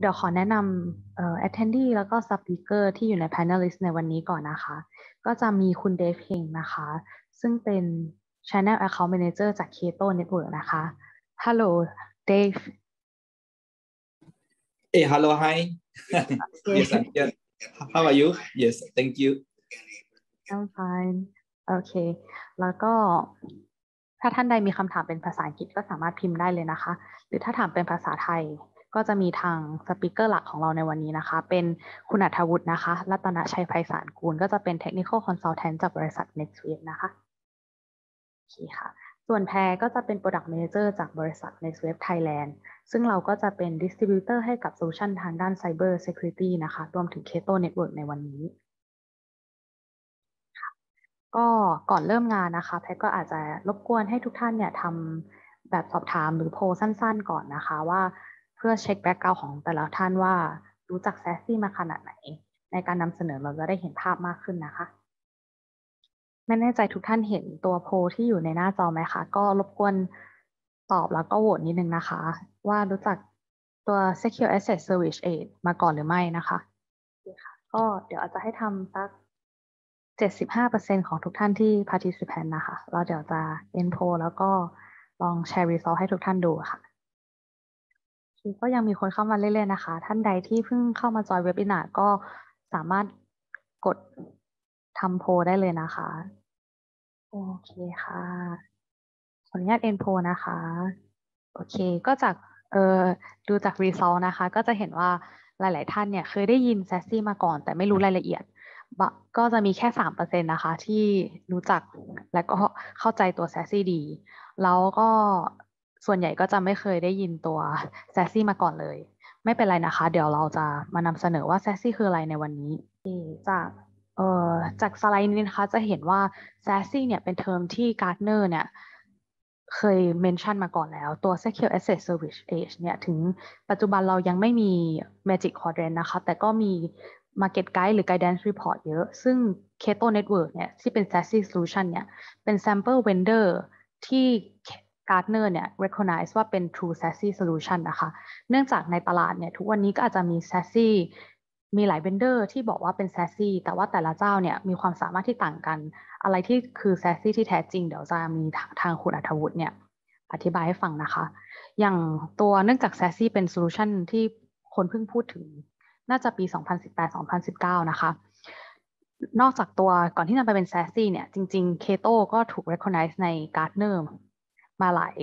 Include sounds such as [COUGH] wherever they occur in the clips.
เดี๋ยวขอแนะนำเอ่อ attendee แล้วก็ speaker ที่อยู่ใน panelist ในวันนี้ก่อนนะคะ ก็จะมีคุณเดฟเฮงนะคะซึ่งเป็น channel account manager จาก Kato Network นะคะ Hello Dave Hey hello hi okay. yes I'm here How are you Yes thank you I'm fine โอเคแล้วก็ถ้าท่านใดมีคำถามเป็นภาษาอังกฤษก็สามารถพิมพ์ได้เลยนะคะ หรือถ้าถามเป็นภาษาไทยก็จะมีทางสปิเกอร์หลักของเราในวันนี้นะคะ เป็นคุณอัธวุฒินะคะรัตนชัยไพศาลกูลก็จะเป็นเทคนิคอลคอนซัลแทนจากบริษัท NetSuite นะคะโอเคค่ะส่วนแพรก็จะเป็นโปรดักต์เมเจอร์จากบริษัท NetSuite Thailand ซึ่งเราก็จะเป็นดิสติบิวเตอร์ให้กับโซลูชันทางด้าน Cyber Security นะคะ รวมถึง Keto Network ในวันนี้ก็ก่อนเริ่มงานนะคะ แพทก็อาจจะรบกวนให้ทุกท่านเนี่ยทำแบบสอบถามหรือโพสั้นๆ ก่อนนะคะว่าพื่อเช็คแบ็กกราวของแต่ละท่านว่ารู้จักแซสซี่มาขนาดไหน ในการนำเสนอเราจะได้เห็นภาพมากขึ้นนะคะ ไม่แน่ใจทุกท่านเห็นตัวโพที่อยู่ในหน้าจอไหมคะก็รบกวนตอบแล้วก็โหวตนิดนึงนะคะ ว่ารู้จักตัว Secure Asset Service Aid มาก่อนหรือไม่นะคะก็เดี๋ยวอาจจะให้ทำสัก75%ของทุกท่านที่ participant นะคะ เราเดี๋ยวจะ end poll แล้วก็ลองแชร์ result ให้ทุกท่านดูค่ะก็ยังมีคนเข้ามาเรื่อยๆนะคะ ท่านใดที่เพิ่งเข้ามาจอยเว็บอินาก็สามารถกดทำโพได้เลยนะคะ โอเคค่ะขออนุญาตเอนโพนะคะ โอเค ก็จากเอ่อดูจากรีซอลนะคะ ก็จะเห็นว่าหลายๆท่านเนี่ยเคยได้ยินแซซี่มาก่อน แต่ไม่รู้รายละเอียด ก็จะมีแค่สามเปอร์เซ็นนะคะที่รู้จัก และก็เข้าใจตัวแซซี่ดี แล้วก็ส่วนใหญ่ก็จะไม่เคยได้ยินตัวแซซี่มาก่อนเลย ไม่เป็นไรนะคะเดี๋ยวเราจะมานำเสนอว่าแซซี่คืออะไรในวันนี้จากเอ่อจากสไลด์นี้นะคะจะเห็นว่าแซซี่เนี่ยเป็นเทอมที่การ์ดเนอร์เนี่ยเคยเมนชั่นมาก่อนแล้วตัว Secure Asset Service Age เนี่ยถึงปัจจุบันเรายังไม่มี Magic Quadrant นะคะแต่ก็มี Market Guide หรือ Guidance Report เยอะ ซึ่ง Keto Network เนี่ยที่เป็น SASE Solution เนี่ยเป็น Sample Vendor ที่ Gartner เนี่ย recognize ว่าเป็น true s a s y solution นะคะเนื่องจากในตลาดเนี่ยทุกวันนี้ ก็อาจจะมี s a s y มีหลายเบนเดอร์ที่บอกว่าเป็น s a s ่แต่ว่าแต่ละเจ้าเนี่ยมีความสามารถที่ต่างกัน อะไรที่คือ s a s ่ที่แท้จริง เดี๋ยวจะมีทางคุณอัธวุฒิเนี่ยอธิบายให้ฟังนะคะ อย่างตัวเนื่องจาก s a s ่เป็น solution ที่คนเพิ่งพูดถึงน่าจะปี 2018-2019 นะคะ นอกจากตัวก่อนที่จะไปเป็น s a s ่เนี่ยจริงๆ Kato ก็ถูก recognize ใน Gartner มาหลาย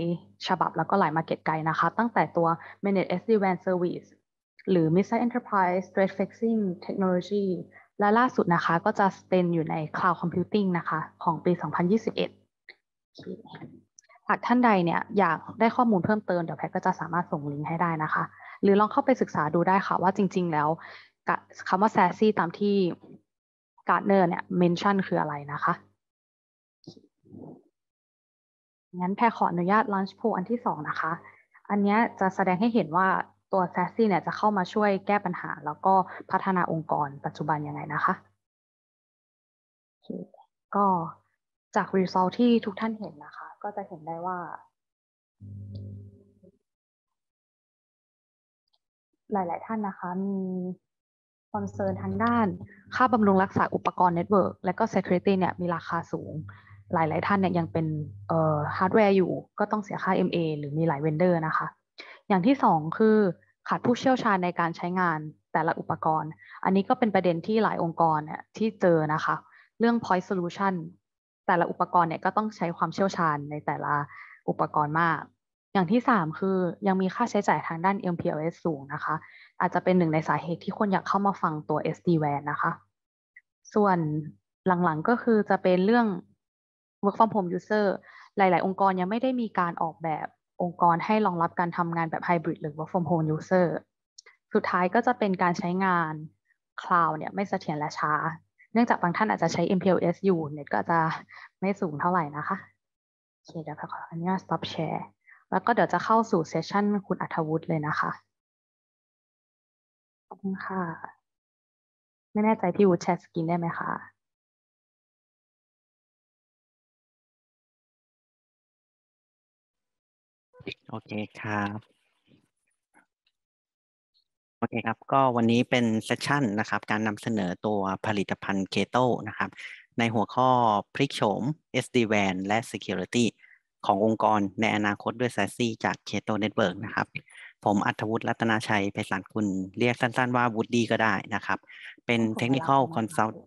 ฉบับแล้วก็หลายมาเก็ตไก i นะคะ ตั้งแต่ตัว Manage d SD-WAN Service หรือ m i s s i l e Enterprise Threat Fixing Technology และล่าสุดนะคะก็จะเป็นอยู่ใน Cloud Computing นะคะ ของปี 2021หากท่านใดเนี่ยอยากได้ข้อมูลเพิ่มเติมเดี๋ยวแพทก็จะสามารถส่งลิงก์ให้ได้นะคะ หรือลองเข้าไปศึกษาดูได้ค่ะว่าจริง ๆ แล้วคำว่า s a s ซตามที่การ์เนอร์เนี่ย เมนชั่นคืออะไรนะคะงั้นแพรขออนุญาต launch pool อันที่สองนะคะ อันนี้จะแสดงให้เห็นว่าตัว s a s ซี่เนี่ยจะเข้ามาช่วยแก้ปัญหา แล้วก็พัฒนาองค์กรปัจจุบันยังไงนะคะ ก็จาก result ที่ทุกท่านเห็นนะคะ ก็จะเห็นได้ว่า หลายๆท่านนะคะ มีคอนเซิร์นทางด้านค่าบำรุงรักษาอุปกรณ์เน็ตเวิร์กและก็ Security เนี่ยมีราคาสูงหลายๆท่านเนี่ยยังเป็นเอ่อฮาร์ดแวร์อยู่ ก็ต้องเสียค่า MA หรือมีหลายเวนเดอร์นะคะ อย่างที่ 2 คือ ขาดผู้เชี่ยวชาญในการใช้งานแต่ละอุปกรณ์ อันนี้ก็เป็นประเด็นที่หลายองค์กรเนี่ยที่เจอนะคะ เรื่อง point solution แต่ละอุปกรณ์เนี่ยก็ต้องใช้ความเชี่ยวชาญในแต่ละอุปกรณ์มาก อย่างที่ 3 คือยังมีค่าใช้จ่ายทางด้าน MPLS สูงนะคะอาจจะเป็นหนึ่งในสาเหตุที่คนอยากเข้ามาฟังตัว SD-WAN นะคะ ส่วนหลังๆก็คือจะเป็นเรื่อง work from home user หลาย ๆ องค์กรยังไม่ได้มีการออกแบบองค์กรให้รองรับการทำงานแบบ hybrid หรือ work from home user สุดท้ายก็จะเป็นการใช้งาน cloud เนี่ย ไม่เสถียรและช้า เนื่องจากบางท่านอาจจะใช้ MPLS อยู่เน็ตก็จะไม่สูงเท่าไหร่นะคะ โอเค เดี๋ยวขออนุญาต stop share แล้วก็เดี๋ยวจะเข้าสู่เซสชันคุณอัธวุฒิเลยนะคะ ขอบคุณค่ะ ไม่แน่ใจพี่วุฒิแชร์สกินได้ไหมคะโอเคครับโอเคครับ ก็วันนี้เป็นเซสชันนะครับการนำเสนอตัวผลิตภัณฑ์เคโตนะครับ ในหัวข้อพริกโฉม SD-WAN และ Security ขององค์กรในอนาคตด้วยแซซี่จากเคโตเน็ตเวิร์กนะครับ ผมอัธวุฒิรัตนาชัยไพศาลคุณเรียกสั้น ๆ ว่าวูดดี้ก็ได้นะครับ เป็นเทคนิคอลคอนซัลท์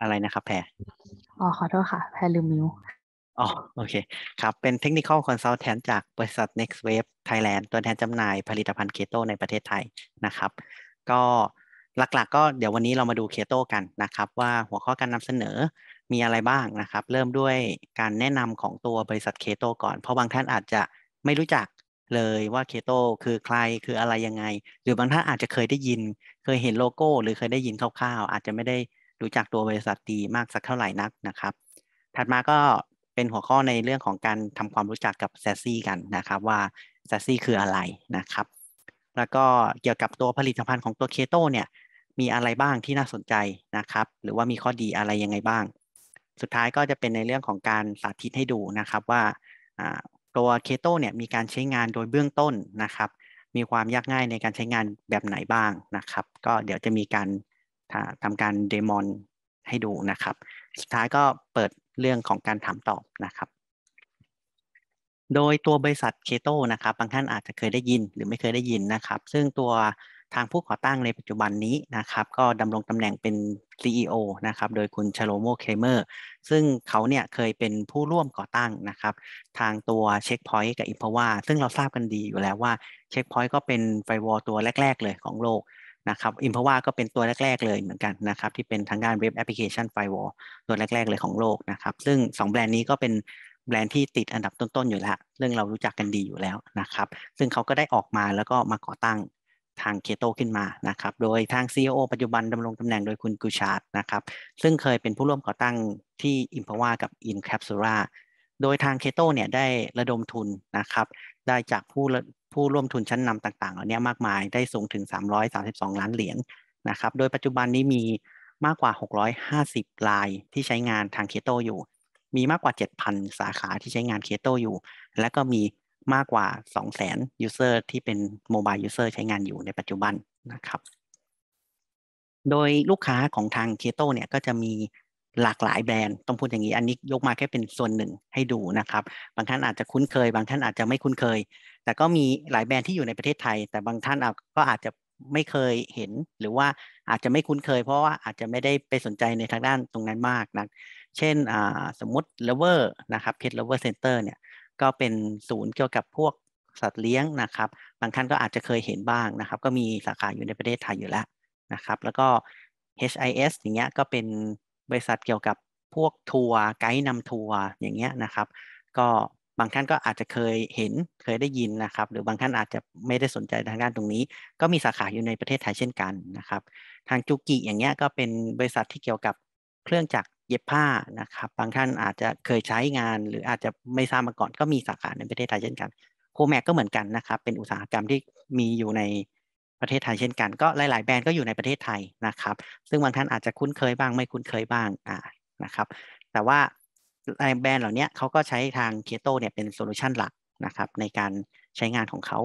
อะไรนะครับแพรอ๋อขอโทษค่ะ แพรลืมมิวอ๋อ โอเค ครับ เป็น Technical Consultant จากบริษัท Next Wave Thailand ตัวแทนจำหน่ายผลิตภัณฑ์เคโตในประเทศไทยนะครับ ก็หลักๆกก็เดี๋ยววันนี้เรามาดูเคโตกันนะครับ ว่าหัวข้อการนำเสนอมีอะไรบ้างนะครับ เริ่มด้วยการแนะนำของตัวบริษัทเคโตก่อน เพราะบางท่านอาจจะไม่รู้จักเลยว่าเคโตคือใคร คืออะไรยังไง หรือบางท่านอาจจะเคยได้ยิน เคยเห็นโลโก้ หรือเคยได้ยินคร่าวๆ อาจจะไม่ได้รู้จักตัวบริษัทดีมากสักเท่าไหร่นักนะครับ ถัดมาก็เป็นหัวข้อในเรื่องของการทำความรู้จักกับแซซี่กันนะครับว่าแซซี่คืออะไรนะครับ แล้วก็เกี่ยวกับตัวผลิตภัณฑ์ของตัวเคโตเนี่ยมีอะไรบ้างที่น่าสนใจนะครับ หรือว่ามีข้อดีอะไรยังไงบ้าง สุดท้ายก็จะเป็นในเรื่องของการสาธิตให้ดูนะครับว่าตัวเคโตเนี่ยมีการใช้งานโดยเบื้องต้นนะครับ มีความยากง่ายในการใช้งานแบบไหนบ้างนะครับ ก็เดี๋ยวจะมีการทำการเดโมนให้ดูนะครับสุดท้ายก็เปิดเรื่องของการถามตอบนะครับ โดยตัวบริษัทเคโตนะครับ บางท่านอาจจะเคยได้ยินหรือไม่เคยได้ยินนะครับ ซึ่งตัวทางผู้ก่อตั้งในปัจจุบันนี้นะครับ ก็ดำรงตำแหน่งเป็น CEO นะครับโดยคุณชโลโมเคเมอร์ซึ่งเขาเนี่ยเคยเป็นผู้ร่วมก่อตั้งนะครับ ทางตัวเช็คพอยต์กับอิมพาวาซึ่งเราทราบกันดีอยู่แล้วว่าเช็คพอยต์ก็เป็นไฟวอลตัวแรก ๆ เลยของโลกนะครับอิ p พาวาก็เป็นตัวแรก ๆ เลยเหมือนกันนะครับ ที่เป็นทางด้านเว็บแอปพลิเคชันไฟวอลตัวแรก ๆ เลยของโลกนะครับ ซึ่ง 2 แบรนด์นี้ก็เป็นแบรนด์ที่ติดอันดับต้น ๆ อยู่แล้ว เรื่องเรารู้จักกันดีอยู่แล้วนะครับ ซึ่งเขาก็ได้ออกมาแล้วก็มาก่อตั้งทางเคโตขึ้นมานะครับ โดยทาง c ีอปัจจุบันดำรงตำแหน่งโดยคุณกูชาร์ดนะครับซึ่งเคยเป็นผู้ร่วมก่อตั้งที่อิ m พาวากับอนแคปซูล่าโดยทางเคโตเนี่ยได้ระดมทุนนะครับได้จากผู้ผู้ร่วมทุนชั้นนำต่างๆ เหล่านี้มากมายได้สูงถึง 332 ล้านเหรียญนะครับ โดยปัจจุบันนี้มีมากกว่า 650 ลายที่ใช้งานทางเคโตอยู่ มีมากกว่า 7,000 สาขาที่ใช้งานเคโตอยู่ และก็มีมากกว่า 200,000 ยูเซอร์ที่เป็นโมบายยูเซอร์ใช้งานอยู่ในปัจจุบันนะครับ โดยลูกค้าของทางเคโตเนี่ยก็จะมีหลากหลายแบรนด์ ต้องพูดอย่างนี้ อันนี้ยกมาแค่เป็นส่วนหนึ่งให้ดูนะครับ บางท่านอาจจะคุ้นเคย บางท่านอาจจะไม่คุ้นเคย แต่ก็มีหลายแบรนด์ที่อยู่ในประเทศไทย แต่บางท่านก็อาจจะไม่เคยเห็น หรือว่าอาจจะไม่คุ้นเคย เพราะว่าอาจจะไม่ได้ไปสนใจในทางด้านตรงนั้นมากนะเช่นสมมติ Lover นะครับเพจ Lover Center เนี่ย ก็เป็นศูนย์เกี่ยวกับพวกสัตว์เลี้ยงนะครับ บางท่านก็อาจจะเคยเห็นบ้างนะครับ ก็มีสาขาอยู่ในประเทศไทยอยู่แล้วนะครับ แล้วก็ HIS อย่างเงี้ยก็เป็นบริษัทเกี่ยวกับพวกทัวร์ไกด์นำทัวร์อย่างเงี้ยนะครับ ก็บางท่านก็อาจจะเคยเห็นเคยได้ยินนะครับ หรือบางท่านอาจจะไม่ได้สนใจทางด้านตรงนี้ก็มีสาขาอยู่ในประเทศไทยเช่นกันนะครับ ทางจุกิอย่างเงี้ยก็เป็นบริษัทที่เกี่ยวกับเครื่องจักรเย็บผ้านะครับบางท่านอาจจะเคยใช้งาน หรืออาจจะไม่ทราบมาก่อนก็มีสาขาในประเทศไทยเช่นกันโคแมกก็เหมือนกันนะครับ เป็นอุตสาหกรรมที่มีอยู่ในประเทศไทยเช่นกันก็หลาย ๆแบรนด์ก็อยู่ในประเทศไทยนะครับ ซึ่งบางท่านอาจจะคุ้นเคยบ้าง ไม่คุ้นเคยบ้างะนะครับ แต่ว่าแบรนด์เหล่านี้เขาก็ใช้ทางเคโตเนี่ยเป็นโซลูชันหลักนะครับในการใช้งานของเขา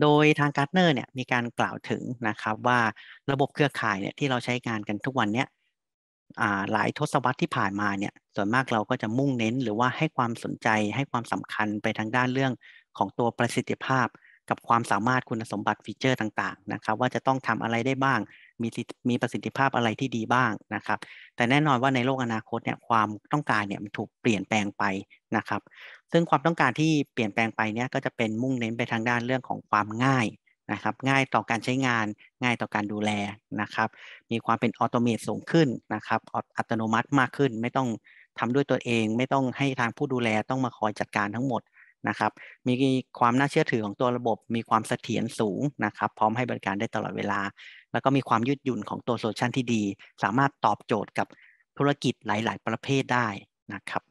โดยทางการ์เนอร์เนี่ยมีการกล่าวถึงนะครับว่าระบบเครือข่ายเนี่ยที่เราใช้งานกันทุกวันเนี่ยหลายทศวรรษที่ผ่านมาเนี่ย ส่วนมากเราก็จะมุ่งเน้นหรือว่าให้ความสนใจให้ความสำคัญไปทางด้านเรื่องของตัวประสิทธิภาพกับความสามารถคุณสมบัติฟีเจอร์ต่างๆนะครับว่าจะต้องทำอะไรได้บ้างมีมีประสิทธิภาพอะไรที่ดีบ้างนะครับแต่แน่นอนว่าในโลกอนาคตเนี่ยความต้องการเนี่ยมันถูกเปลี่ยนแปลงไปนะครับซึ่งความต้องการที่เปลี่ยนแปลงไปเนี่ยก็จะเป็นมุ่งเน้นไปทางด้านเรื่องของความง่ายนะครับง่ายต่อการใช้งาน ง่ายต่อการดูแลนะครับมีความเป็นออโตเมตสูงขึ้นนะครับอัตโนมัติมากขึ้น ไม่ต้องทำด้วยตัวเอง ไม่ต้องให้ทางผู้ดูแลต้องมาคอยจัดการทั้งหมดนะครับมีความน่าเชื่อถือของตัวระบบ มีความเสถียรสูงนะครับ พร้อมให้บริการได้ตลอดเวลา แล้วก็มีความยืดหยุ่นของตัวโซลูชันที่ดี สามารถตอบโจทย์กับธุรกิจหลายๆ ประเภทได้นะครับ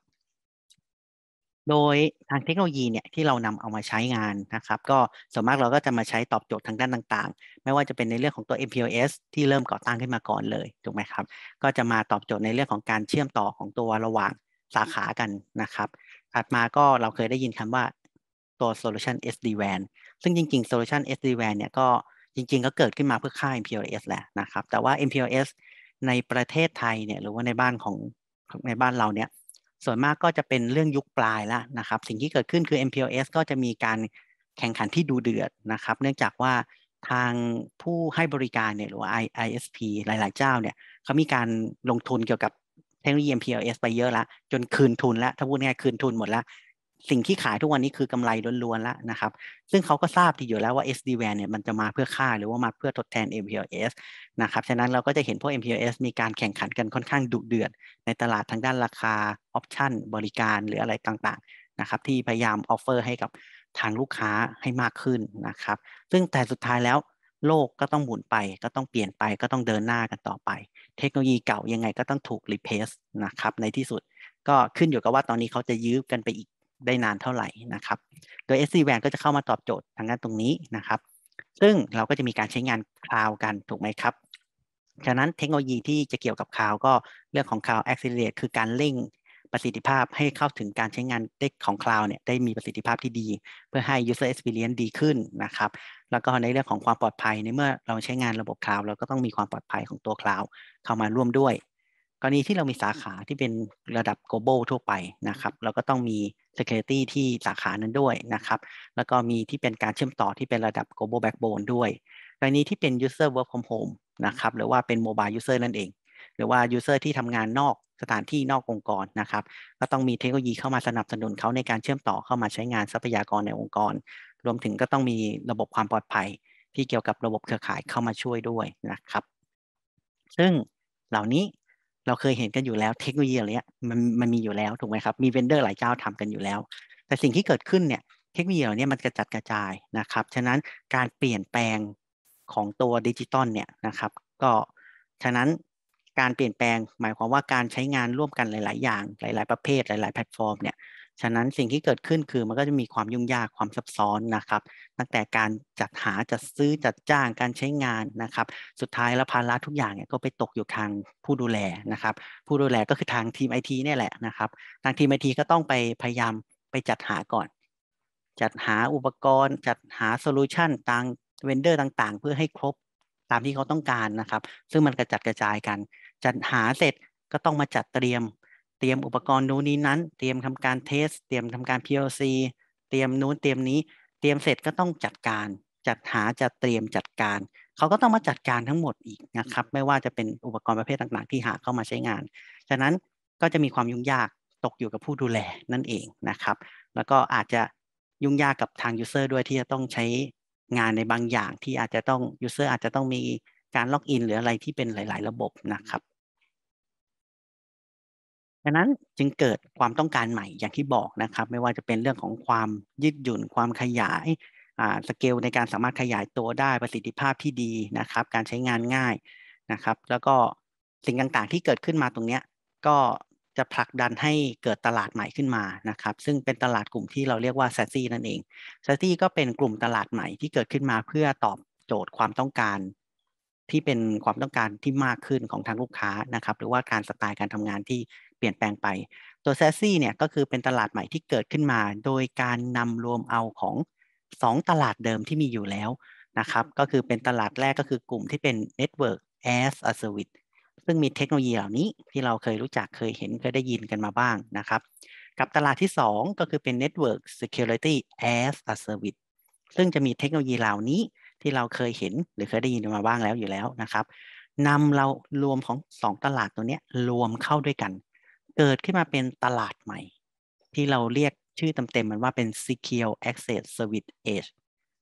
โดยทางเทคโนโลยีเนี่ย ที่เรานำเอามาใช้งานนะครับ ก็ส่วนมากเราก็จะมาใช้ตอบโจทย์ทางด้านต่างๆ ไม่ว่าจะเป็นในเรื่องของตัว MPLS ที่เริ่มก่อตั้งขึ้นมาก่อนเลย ถูกไหมครับ ก็จะมาตอบโจทย์ในเรื่องของการเชื่อมต่อของตัวระหว่างสาขากันนะครับถัดมา ก็เราเคยได้ยินคำว่าตัว solution SD-WAN ซึ่งจริงๆ solution SD-WAN เนี่ยก็จริงๆ ก็เกิดขึ้นมาเพื่อค่า MPLS แหละนะครับ แต่ว่า MPLS ในประเทศไทยเนี่ยหรือว่าในบ้านของในบ้านเราเนี่ย ส่วนมากก็จะเป็นเรื่องยุคปลายแล้วนะครับ สิ่งที่เกิดขึ้นคือ MPLS ก็จะมีการแข่งขันที่ดูเดือดนะครับ เนื่องจากว่าทางผู้ให้บริการเนี่ยหรือว่า ISP หลายๆเจ้าเนี่ยเขามีการลงทุนเกี่ยวกับเทคโนโลยี MPLS ไปเยอะละจนคืนทุนละถ้าพูดง่ายคืนทุนหมดละสิ่งที่ขายทุกวันนี้คือกำไรล้วนๆแล้วนะครับซึ่งเขาก็ทราบที่อยู่แล้วว่า SD-WAN เนี่ยมันจะมาเพื่อค่าหรือว่ามาเพื่อทดแทน MPLS นะครับฉะนั้นเราก็จะเห็นพวก MPLS มีการแข่งขันกันค่อนข้างดุเดือด ในตลาดทางด้านราคา ออปชันบริการหรืออะไรต่างๆนะครับที่พยายามออฟเฟอร์ให้กับทางลูกค้าให้มากขึ้นนะครับซึ่งแต่สุดท้ายแล้วโลกก็ต้องหมุนไป ก็ต้องเปลี่ยนไปก็ต้องเดินหน้ากันต่อไปเทคโนโลยีเก่ายังไงก็ต้องถูกรีเพสนะครับในที่สุด ก็ขึ้นอยู่กับว่าตอนนี้เขาจะยื้อกันไปอีกได้นานเท่าไหร่นะครับ โดย SD-WAN ก็จะเข้ามาตอบโจทย์ทางด้านตรงนี้นะครับ ซึ่งเราก็จะมีการใช้งานคลาวกันถูกไหมครับ ฉะนั้นเทคโนโลยีที่จะเกี่ยวกับคลาวก็เรื่องของคลาวแอคซิเล a t e คือการเร่งประสิทธิภาพให้เข้าถึงการใช้งานได้ของคลาวเนี่ยได้มีประสิทธิภาพที่ดี เพื่อให้ user experience ดีขึ้นนะครับแล้วก็ในเรื่องของความปลอดภัยในเมื่อเราใช้งานระบบคลาวด์เราก็ต้องมีความปลอดภัยของตัวคลาวด์เข้ามาร่วมด้วย กรณีที่เรามีสาขาที่เป็นระดับ global ทั่วไปนะครับเราก็ต้องมี security ที่สาขานั้นด้วยนะครับแล้วก็มีที่เป็นการเชื่อมต่อที่เป็นระดับ global backbone ด้วย กรณีที่เป็น user work from home นะครับหรือว่าเป็น mobile user นั่นเอง หรือว่า user ที่ทำงานนอกสถานที่นอกองค์กรนะครับก็ต้องมีเทคโนโลยีเข้ามาสนับสนุนเขาในการเชื่อมต่อเข้ามาใช้งานทรัพยากรในองค์กรรวมถึงก็ต้องมีระบบความปลอดภัยที่เกี่ยวกับระบบเครือข่ายเข้ามาช่วยด้วยนะครับ ซึ่งเหล่านี้เราเคยเห็นกันอยู่แล้วเทคโนโลยีอะไรเนี้ยมันมันมีอยู่แล้วถูกไหมครับมีเวนเดอร์หลายเจ้าทำกันอยู่แล้ว แต่สิ่งที่เกิดขึ้นเนี่ยเทคโนโลยีเหล่านี้มันกระจัดกระจายนะครับ ฉะนั้นการเปลี่ยนแปลงของตัวดิจิตอลเนี่ยนะครับก็ฉะนั้นการเปลี่ยนแปลง หมายความว่าการใช้งานร่วมกันหลาย ๆ อย่าง หลาย ๆ ประเภท หลาย ๆ แพลตฟอร์มเนี่ยฉะนั้นสิ่งที่เกิดขึ้นคือมันก็จะมีความยุ่งยากความซับซ้อนนะครับ ตั้งแต่การจัดหาจัดซื้อจัดจ้างการใช้งานนะครับ สุดท้ายแล้วภาระทุกอย่างเนี่ยก็ไปตกอยู่ทางผู้ดูแลนะครับ ผู้ดูแลก็คือทางทีมไอทีนี่แหละนะครับ ทางทีมไอทีก็ต้องไปพยายามไปจัดหาก่อน จัดหาอุปกรณ์ จัดหาโซลูชันต่างเวนเดอร์ต่างๆ เพื่อให้ครบตามที่เขาต้องการนะครับ ซึ่งมันกระจัดกระจายกัน จัดหาเสร็จก็ต้องมาจัดเตรียมตรียมอุปกรณ์นู้นนี้นั้น เตรียมทำการเทส เตรียมทำการ PLC เตรียมนู้นเตรียมนี้ เตรียมเสร็จก็ต้องจัดการ จัดหาจัดเตรียม จัดการ เขาก็ต้องมาจัดการทั้งหมดอีกนะครับ ไม่ว่าจะเป็นอุปกรณ์ประเภทต่างๆที่หาเข้ามาใช้งาน ฉะนั้นก็จะมีความยุ่งยากตกอยู่กับผู้ดูแลนั่นเองนะครับ แล้วก็อาจจะยุ่งยากกับทางยูเซอร์ด้วยที่จะต้องใช้งานในบางอย่าง ที่อาจจะต้องยูเซอร์อาจจะต้องมีการล็อกอินหรืออะไรที่เป็นหลายๆ ระบบนะครับดังนั้นจึงเกิดความต้องการใหม่อย่างที่บอกนะครับ ไม่ว่าจะเป็นเรื่องของความยืดหยุ่นความขยายสเกลในการสามารถขยายตัวได้ประสิทธิภาพที่ดีนะครับ การใช้งานง่ายนะครับ แล้วก็สิ่งต่างๆที่เกิดขึ้นมาตรงนี้ก็จะผลักดันให้เกิดตลาดใหม่ขึ้นมานะครับ ซึ่งเป็นตลาดกลุ่มที่เราเรียกว่าแซซี่นั่นเองแซซี่ก็เป็นกลุ่มตลาดใหม่ที่เกิดขึ้นมา เพื่อตอบโจทย์ความต้องการ ที่เป็นความต้องการที่มากขึ้นของทางลูกค้านะครับ หรือว่าการสไตล์การทำงานที่ปลี่ยนแปลงไป ตัวแซซี่เนี่ยก็คือเป็นตลาดใหม่ที่เกิดขึ้นมาโดยการนำรวมเอาของ 2 ตลาดเดิมที่มีอยู่แล้วนะครับ ก็คือเป็นตลาดแรกก็คือกลุ่มที่เป็น Network as a Service ซึ่งมีเทคโนโลยีเหล่านี้ที่เราเคยรู้จักเคยเห็นเคยได้ยินกันมาบ้างนะครับ กับตลาดที่ 2 ก็คือเป็น Network Security as a Service ซึ่งจะมีเทคโนโลยีเหล่านี้ที่เราเคยเห็นหรือเคยได้ยินมาบ้างแล้วอยู่แล้วนะครับนำเรารวมของ 2 ตลาดตัวนี้รวมเข้าด้วยกันเกิดขึ้นมาเป็นตลาดใหม่ ที่เราเรียกชื่อเต็มๆมันว่าเป็น Secure Access Service Edge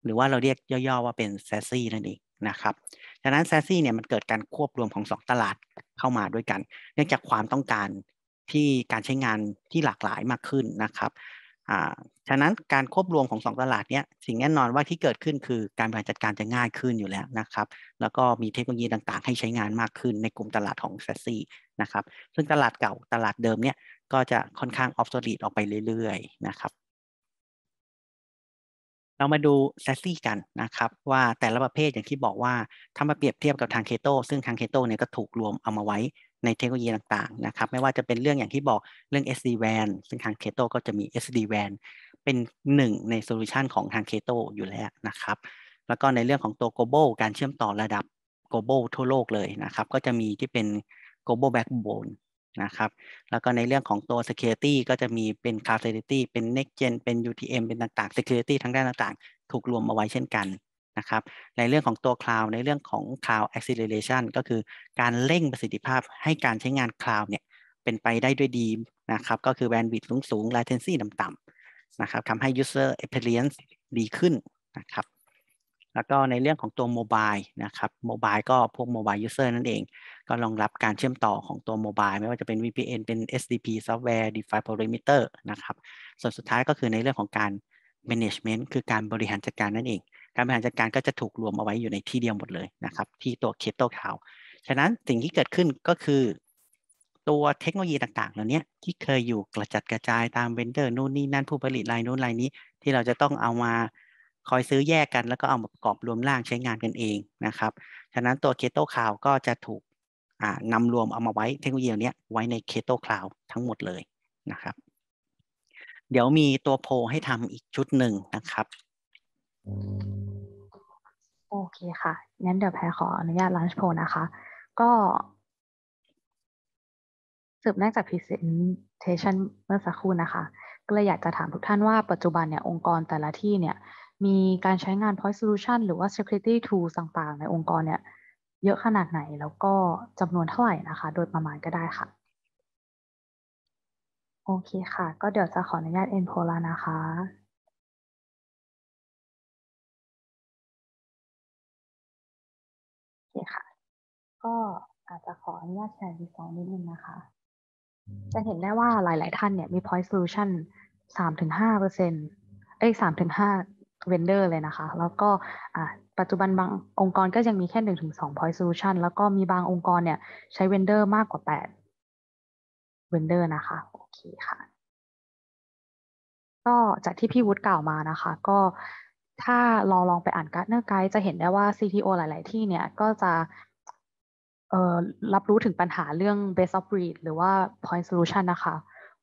หรือว่าเราเรียกย่อๆว่าเป็น s a s ี่นั่นเองนะครับดังนั้น s a s ี่เนี่ยมันเกิดการควบรวมของ 2 ตลาดเข้ามาด้วยกัน เนื่องจากความต้องการที่การใช้งานที่หลากหลายมากขึ้นนะครับฉะนั้นการควบรวมของ2ตลาดเนี้ยสิ่งแน่นอนว่าที่เกิดขึ้นคือการบริหารจัดการจะง่ายขึ้นอยู่แล้วนะครับ แล้วก็มีเทคโนโลยีต่างๆ ให้ใช้งานมากขึ้นในกลุ่มตลาดของ s a s ี่นะครับซึ่งตลาดเก่าตลาดเดิมเนี่ยก็จะค่อนข้างออฟโซลิดออกไปเรื่อยๆ นะครับ เรามาดูแซซี่กันนะครับว่าแต่ละประเภทอย่างที่บอกว่าถ้ามาเปรียบเทียบกับทางเคโตซึ่งทางเคโตเนี่ยก็ถูกรวมเอามาไว้ในเทคโนโลยีต่าง ๆนะครับ ไม่ว่าจะเป็นเรื่องอย่างที่บอกเรื่อง SD WAN ซึ่งทางเคโตก็จะมี SD WAN เป็นหนึ่งในโซลูชันของทางเคโตอยู่แล้วนะครับ แล้วก็ในเรื่องของตัว global การเชื่อมต่อระดับ global ทั่วโลกเลยนะครับก็จะมีที่เป็น global backbone นะครับ แล้วก็ในเรื่องของตัว security ก็จะมีเป็น cloud security เป็น next gen เป็น UTM เป็นต่างๆ security ทั้งด้านต่างๆ ถูกรวมเอาไว้เช่นกันนะครับ ในเรื่องของตัว cloud ในเรื่องของ cloud acceleration ก็คือการเร่งประสิทธิภาพให้การใช้งาน cloud เนี่ยเป็นไปได้ด้วยดีนะครับ ก็คือ bandwidth สูงๆ latency ต่ำๆ นะครับ ทำให้ user experience ดีขึ้นนะครับแล้วก็ในเรื่องของตัวโมบายนะครับโมบายก็พวกโมบายยูเซอร์นั่นเอง ก็รองรับการเชื่อมต่อของตัวโมบายไม่ว่าจะเป็น VPN เป็น SDP Software Defined p a r i m e t e r นะครับ ส่วนสุดท้ายก็คือในเรื่องของการ Management คือการบริหารจัดการนั่นเอง การบริหารจัดการก็จะถูกรวมเอาไว้อยู่ในที่เดียวหมดเลยนะครับ ที่ตัว c r y p t o c o w ฉะนั้นสิ่งที่เกิดขึ้นก็คือ ตัวเทคโนโลยีต่างๆเหล่านี้ที่เคยอยู่กระจัดกระจายตามเวนเดอร์นู่นนี่นั่นผู้ผลิตรายนู้นรายนี้ที่เราจะต้องเอามาคอยซื้อแยกกันแล้วก็เอามาประกอบรวมร่างใช้งานกันเองนะครับ ฉะนั้นตัวเคโตคลาวก็จะถูกนำรวมเอามาไว้เทคโนโลยีนี้ไว้ในเคโตคลาวทั้งหมดเลยนะครับ เดี๋ยวมีตัวโพให้ทำอีกชุดหนึ่งนะครับ โอเคค่ะ งั้นเดี๋ยวแพรขออนุญาตลันช์โพนะคะ ก็สืบเนื่องจาก presentation เมื่อสักครู่นะคะ ก็เลยอยากจะถามทุกท่านว่าปัจจุบันเนี่ยองค์กรแต่ละที่เนี่ยมีการใช้งาน Point Solution หรือว่า Security Tools ต่างๆ ในองค์กร เนี่ย เยอะขนาดไหนแล้วก็จำนวนเท่าไหร่นะคะ โดยประมาณก็ได้ค่ะ โอเคค่ะ ก็เดี๋ยวจะขออนุญาต end poll แล้วนะคะโอเคค่ะ ก็อาจจะขออนุญาตแชร์ดีสองนิดนึงนะคะ จะเห็นได้ว่าหลายๆท่านเนี่ยมี point solution สามถึงห้าเปอร์เซ็นต์เอ้ยสามถึงห้าเวนเดอร์เลยนะคะ แล้วก็ปัจจุบันบางองค์กรก็ยังมีแค่ 1-2งพอยต์โซลูชันแล้วก็มีบางองค์กรเนี่ยใช้เวนเดอร์มากกว่า8เวนเดอร์นะคะโอเคค่ะ ก็จากที่พี่วุฒิกล่าวมานะคะ ก็ถ้าลองลองไปอ่านการ์ดเนอร์ไกด์จะเห็นได้ว่า CTO หลาย ๆ ที่เนี่ยก็จะรับรู้ถึงปัญหาเรื่อง b a s e of breed หรือว่า point solution นะคะ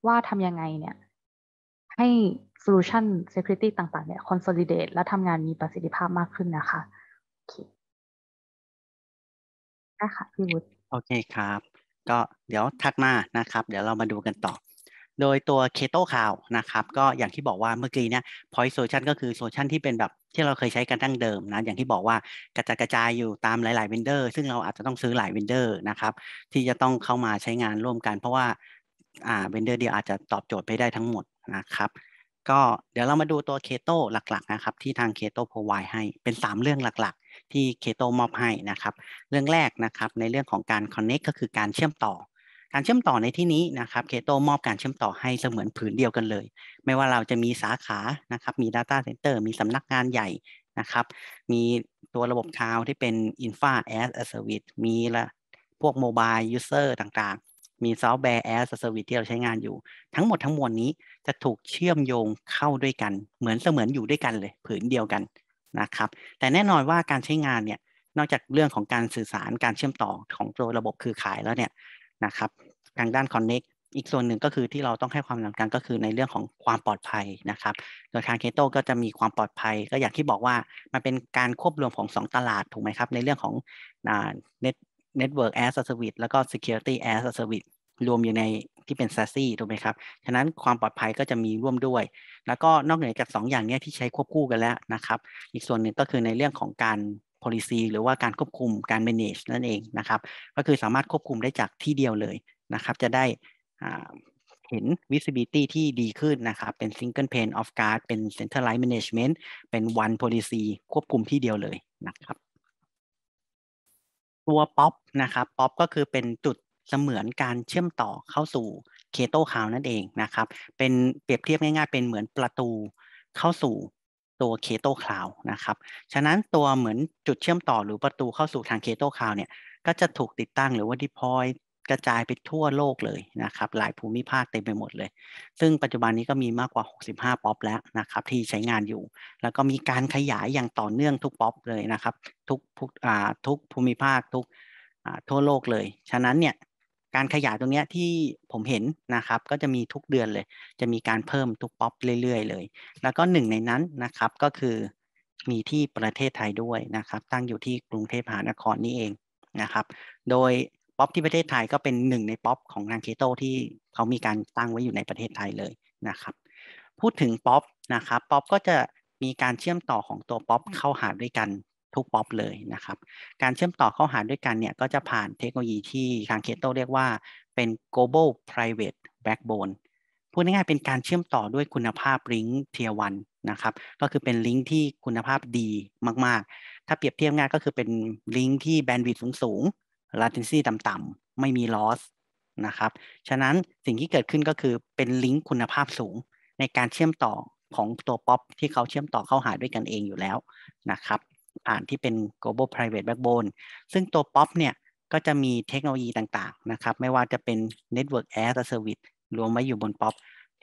ว่าทำยังไงเนี่ย ให้โซลูชันเ security ต่างๆเนี่ยคอนโซลิดเดตและทำงานมีประสิทธิภาพมากขึ้นนะคะ โอเคได้ค่ะพี่วุฒิโอเคครับ ก็เดี๋ยวถัดมานะครับ เดี๋ยวเรามาดูกันต่อ โดยตัว Keto Cloud นะครับ ก็อย่างที่บอกว่าเมื่อกี้เนี่ย Point Solution ก็คือโซลูชันที่เป็นแบบที่เราเคยใช้กันตั้งเดิมนะอย่างที่บอกว่ากระจายกระจายอยู่ตามหลายๆนเดอร์ซึ่งเราอาจจะต้องซื้อหลายวนเดอร์นะครับ ที่จะต้องเข้ามาใช้งานร่วมกัน เพราะว่าอ่าเดอร์เดียวอาจจะตอบโจทย์ไม่ได้ทั้งหมดนะครับก็เดี๋ยวเรามาดูตัวเคโตหลักๆ นะครับ ที่ทางเคโตพรวายให้เป็น 3 เรื่องหลักๆ ที่เคโตมอบให้นะครับ เรื่องแรก นะครับ ในเรื่องของการ connect ก็คือการเชื่อมต่อ การเชื่อมต่อในที่นี้นะครับเคโตมอบการเชื่อมต่อให้เสมือนผืนเดียวกันเลย ไม่ว่าเราจะมีสาขานะครับมี Data Center มีสำนักงานใหญ่นะครับ มีตัวระบบคลาวที่เป็น Infra as a Service มีละพวกโมบายยูเซอร์ต่างมีซอฟต์แวร์แอสเซอร์วิสที่เราใช้งานอยู่ ทั้งหมดทั้งมวลนี้จะถูกเชื่อมโยงเข้าด้วยกัน เหมือนเสมือนอยู่ด้วยกันเลยผืนเดียวกันนะครับแต่แน่นอนว่าการใช้งานเนี่ยนอกจากเรื่องของการสื่อสารการเชื่อมต่อของตัวระบบคือขายแล้วเนี่ยนะครับทางด้าน Connect อีกส่วนหนึ่งก็คือที่เราต้องให้ความสำคัญก็คือในเรื่องของความปลอดภัยนะครับโดยทางเคโตก็จะมีความปลอดภัย ก็อย่างที่บอกว่ามันเป็นการควบรวมของ 2 ตลาดถูกไหมครับในเรื่องของเน็ต Network as a Service แล้วก็ Security as a Service รวมอยู่ในที่เป็น s a s ี่ถูกไหมครับ ฉะนั้นความปลอดภัยก็จะมีร่วมด้วย แล้วก็นอกเหนือจาก2อย่างนี้ที่ใช้ควบคู่กันแล้วนะครับ อีกส่วนหนึ่งก็คือในเรื่องของการ policy หรือว่าการควบคุมการ manage นั่นเองนะครับ ก็คือสามารถควบคุมได้จากที่เดียวเลยนะครับ จะได้เห็น visibility ที่ดีขึ้นนะครับ เป็น single pane of g l a s s เป็น centralized management เป็น one policy ควบคุมที่เดียวเลยนะครับตัวป๊อปนะครับ ป๊อปก็คือเป็นจุดเสมือนการเชื่อมต่อเข้าสู่เคโตคาวนั่นเองนะครับ เป็นเปรียบเทียบง่ายๆ เป็นเหมือนประตูเข้าสู่ตัวเคโตคลาวนะครับ ฉะนั้นตัวเหมือนจุดเชื่อมต่อหรือประตูเข้าสู่ทางเคโตคลาวเนี่ยก็จะถูกติดตั้งหรือว่าดิพอยกระจายไปทั่วโลกเลยนะครับหลายภูมิภาคเต็มไปหมดเลย ซึ่งปัจจุบันนี้ก็มีมากกว่า 65 ป๊อปแล้วนะครับที่ใช้งานอยู่ แล้วก็มีการขยายอย่างต่อเนื่องทุกป๊อปเลยนะครับ ทุกทุกทุกภูมิภาคทุกทั่วโลกเลย ฉะนั้นเนี่ยการขยายตรงนี้ที่ผมเห็นนะครับก็จะมีทุกเดือนเลย จะมีการเพิ่มทุกป๊อปเรื่อยๆ เลย แล้วก็หนึ่งในนั้นนะครับก็คือมีที่ประเทศไทยด้วยนะครับ ตั้งอยู่ที่กรุงเทพมหานครนี่เองนะครับ โดยป๊อปที่ประเทศไทยก็เป็นหนึ่งในป๊อปของทางเคโตที่เขามีการตั้งไว้อยู่ในประเทศไทยเลยนะครับ พูดถึงป๊อปนะครับ ป๊อปก็จะมีการเชื่อมต่อของตัวป๊อปเข้าหาด้วยกันทุกป๊อปเลยนะครับ การเชื่อมต่อเข้าหาด้วยกันเนี่ยก็จะผ่านเทคโนโลยีที่ทางเคโตเรียกว่าเป็น global private backbone พูดง่ายๆเป็นการเชื่อมต่อด้วยคุณภาพลิงก์เทียวันนะครับ ก็คือเป็นลิงก์ที่คุณภาพดีมากๆ ถ้าเปรียบเทียบง่ายก็คือเป็นลิงก์ที่แบนด์วิดต์สูงลาตินซีต่ำๆ ไม่มีลอสนะครับ ฉะนั้นสิ่งที่เกิดขึ้นก็คือเป็นลิงก์คุณภาพสูง ในการเชื่อมต่อของตัวป๊อปที่เขาเชื่อมต่อเข้าหาด้วยกันเองอยู่แล้วนะครับผ่านที่เป็น global private backbone ซึ่งตัวป๊อปเนี่ยก็จะมีเทคโนโลยีต่าง ๆ นะครับ ไม่ว่าจะเป็น network as a service รวมไว้อยู่บนป๊อป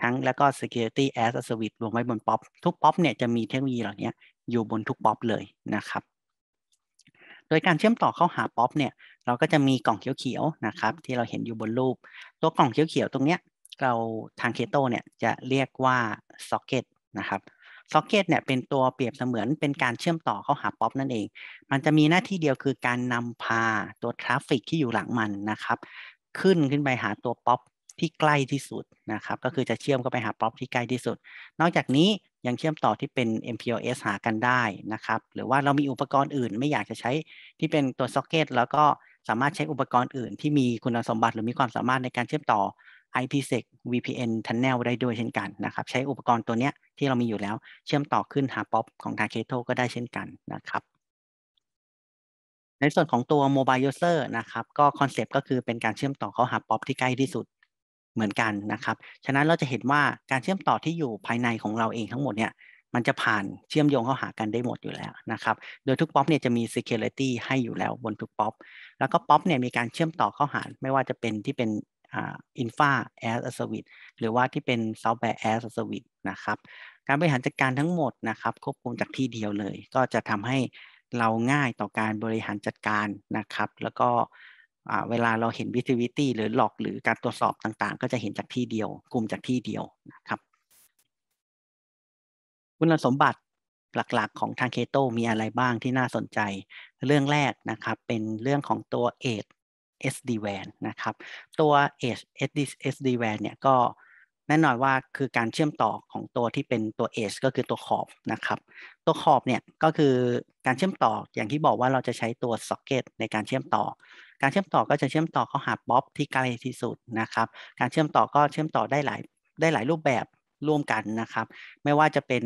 ทั้งแล้วก็ security as a service รวมไว้บนป๊อปทุกป๊อปเนี่ยจะมีเทคโนโลยีเหล่านี้อยู่บนทุกป๊อปเลยนะครับ โดยการเชื่อมต่อเข้าหาป๊อปเนี่ยเราก็จะมีกล่องเขียวๆนะครับ ที่เราเห็นอยู่บนรูป ตัวกล่องเขียวๆตรงเนี้ยเราทางเคโตเนี่ยจะเรียกว่าซ็อกเก็ตนะครับซ็อกเก็ตเนี่ยเป็นตัวเปรียบเสมือนเป็นการเชื่อมต่อเข้าหาป๊อปนั่นเอง มันจะมีหน้าที่เดียวคือการนำพาตัวทราฟฟิกที่อยู่หลังมันนะครับ ขึ้นขึ้นไปหาตัวป๊อปที่ใกล้ที่สุดนะครับก็คือจะเชื่อมก็ไปหาป๊อปที่ใกล้ที่สุด นอกจากนี้ยังเชื่อมต่อที่เป็น MPLS หากันได้นะครับ หรือว่าเรามีอุปกรณ์อื่นไม่อยากจะใช้ที่เป็นตัวซ็อกเก็ตแล้วก็สามารถใช้อุปกรณ์อื่นที่มีคุณสมบัติหรือมีความสามารถในการเชื่อมต่อ IPsec VPN Tunnel ได้ด้วยเช่นกันนะครับ ใช้อุปกรณ์ตัวเนี้ยที่เรามีอยู่แล้วเชื่อมต่อขึ้นหาป๊อปของทางเคโก็ได้เช่นกันนะครับ ในส่วนของตัว Mobile User นะครับ ก็คอนเซปต์ก็คือเป็นการเชื่อมต่อเข้าหาป๊อปที่ใกล้ที่สุดเหมือนกันนะครับ ฉะนั้นเราจะเห็นว่าการเชื่อมต่อที่อยู่ภายในของเราเองทั้งหมดเนี่ยมันจะผ่านเชื่อมโยงเข้าหากันได้หมดอยู่แล้วนะครับ โดยทุกป๊อปเนี่ยจะมี security ให้อยู่แล้วบนทุกป๊อปแล้วก็ป๊อปเนี่ยมีการเชื่อมต่อเข้าหาไม่ว่าจะเป็นที่เป็นอินฟาแอสเซอร์วิสหรือว่าที่เป็นซอฟต์แวร์แอสเซอร์วิสนะครับการบริหารจัดการทั้งหมดนะครับควบคุมจากที่เดียวเลย ก็จะทำให้เราง่ายต่อการบริหารจัดการนะครับ แล้วก็เวลาเราเห็นวิส i วิ l ีหรือหลอกหรือการตรวจสอบต่างๆ ก็จะเห็นจากที่เดียวกลุ่มจากที่เดียวนะครับ คุณสมบัติหลัก ๆของทางเคโตมีอะไรบ้างที่น่าสนใจ เรื่องแรกนะครับเป็นเรื่องของตัว h SD-WAN นะครับตัว h g e SD-WAN เนี่ยก็แน่นอนว่าคือการเชื่อมต่อของตัวที่เป็นตัว e ก็คือตัวขอบนะครับตัวขอบเนี่ยก็คือการเชื่อมต่ออย่างที่บอกว่าเราจะใช้ตัวส็อกเก็ตในการเชื่อมต่อ การเชื่อมต่อก็จะเชื่อมต่อเข้าหาบ๊อบที่ไกลที่สุดนะครับการเชื่อมต่อก็เชื่อมต่อได้หลายได้หลายรูปแบบร่วมกันนะครับ ไม่ว่าจะเป็น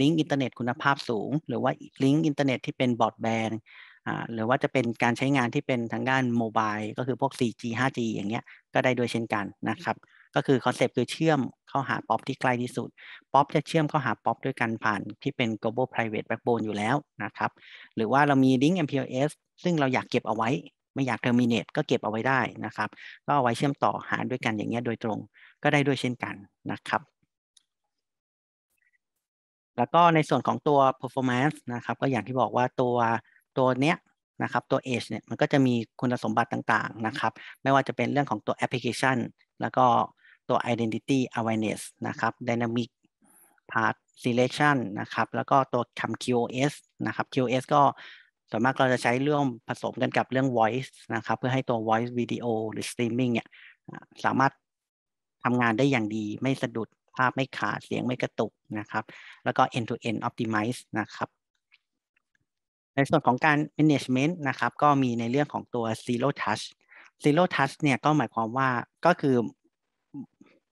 ลิงก์อินเทอร์เน็ตคุณภาพสูง หรือว่าลิงก์อินเทอร์เน็ตที่เป็นบอร์ดแบนหรือว่าจะเป็นการใช้งานที่เป็นทางด้านโมบายก็คือพวก 4G 5G อย่างเงี้ยก็ได้โดยเช่นกันนะครับ ก็คือคอนเซปต์คือเชื่อมเข้าหาป๊อปที่ใกล้ที่สุด ป๊อปจะเชื่อมเข้าหาป๊อปด้วยกันผ่านที่เป็น global private backbone อยู่แล้วนะครับ หรือว่าเรามี link MPLS ซึ่งเราอยากเก็บเอาไว้ ไม่อยาก terminate ก็เก็บเอาไว้ได้นะครับ ก็เอาไว้เชื่อมต่อหาด้วยกันอย่างเงี้ยโดยตรง ก็ได้ด้วยเช่นกันนะครับแล้วก็ในส่วนของตัว performance นะครับ ก็อย่างที่บอกว่าตัวตัวเนี้ยนะครับ ตัว Edge เนี่ยมันก็จะมีคุณสมบัติต่าง ๆ นะครับ ไม่ว่าจะเป็นเรื่องของตัว application แล้วก็ตัว identity awareness นะครับ dynamic path selection นะครับ แล้วก็ตัวคำ QoS นะครับ QoS ก็ส่วนมากเราจะใช้เรื่องผสมกันกับเรื่อง voice นะครับ เพื่อให้ตัว voice video หรือ streaming เนี่ยสามารถทำงานได้อย่างดีไม่สะดุดภาพไม่ขาดเสียงไม่กระตุกนะครับ แล้วก็ end to end optimize นะครับในส่วนของการ management นะครับ ก็มีในเรื่องของตัว zero touch zero touch เนี่ยก็หมายความว่าก็คือ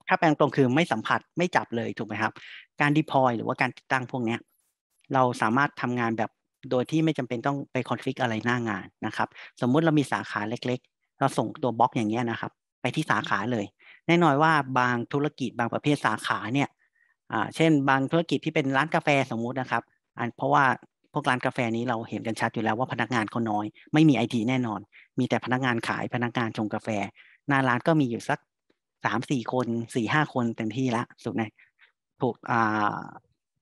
ถ้าแปลงตรงคือไม่สัมผัสไม่จับเลยถูกไหมครับ การ deploy หรือว่าการติดตั้งพวกนี้ เราสามารถทำงานแบบโดยที่ไม่จำเป็นต้องไปคอนฟิกอะไรหน้างานนะครับ สมมุติเรามีสาขาเล็กๆ เราส่งตัวบล็อกอย่างเงี้ยนะครับ ไปที่สาขาเลยแน่นอนว่า บางธุรกิจบางประเภทสาขาเนี่ยเช่น บางธุรกิจที่เป็นร้านกาแฟสมมุตินะครับอันเพราะว่าพวกร้านกาแฟนี้เราเห็นกันชัดอยู่แล้วว่าพนักงานเขาน้อย ไม่มีไอทีแน่นอน มีแต่พนักงานขายพนักงานชงกาแฟหน้าร้านก็มีอยู่สักสามสี่คนสี่ห้าคนเต็มที่ละสุดนะถูก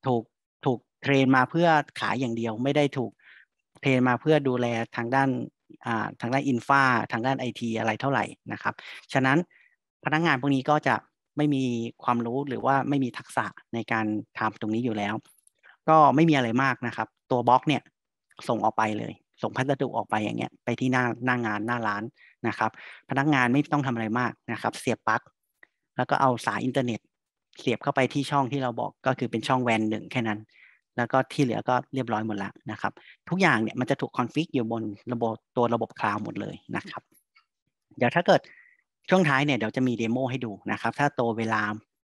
ถูก ถูกเทรนมาเพื่อขายอย่างเดียวไม่ได้ถูกเทรนมาเพื่อดูแลทางด้านทางด้านอินฟาทางด้านไอทีอะไรเท่าไหร่นะครับ ฉะนั้นพนักงงานพวกนี้ก็จะไม่มีความรู้หรือว่าไม่มีทักษะในการทำตรงนี้อยู่แล้วก็ไม่มีอะไรมากนะครับ ตัวบล็อกเนี่ยส่งออกไปเลย ส่งพัสดุออกไปอย่างเงี้ยไปที่หน้าหน้างานหน้าร้านนะครับ พนักงานไม่ต้องทำอะไรมากนะครับ เสียบปลั๊กแล้วก็เอาสายอินเทอร์เน็ตเสียบเข้าไปที่ช่องที่เราบอกก็คือเป็นช่องแวนหนึ่งแค่นั้น แล้วก็ที่เหลือก็เรียบร้อยหมดแล้วนะครับ ทุกอย่างเนี่ยมันจะถูกคอนฟิกอยู่บนระบบตัวระบบคลาวด์หมดเลยนะครับ เดี๋ยวถ้าเกิดช่วงท้ายเนี่ยเดี๋ยวจะมีเดโมให้ดูนะครับ ถ้าโตเวลา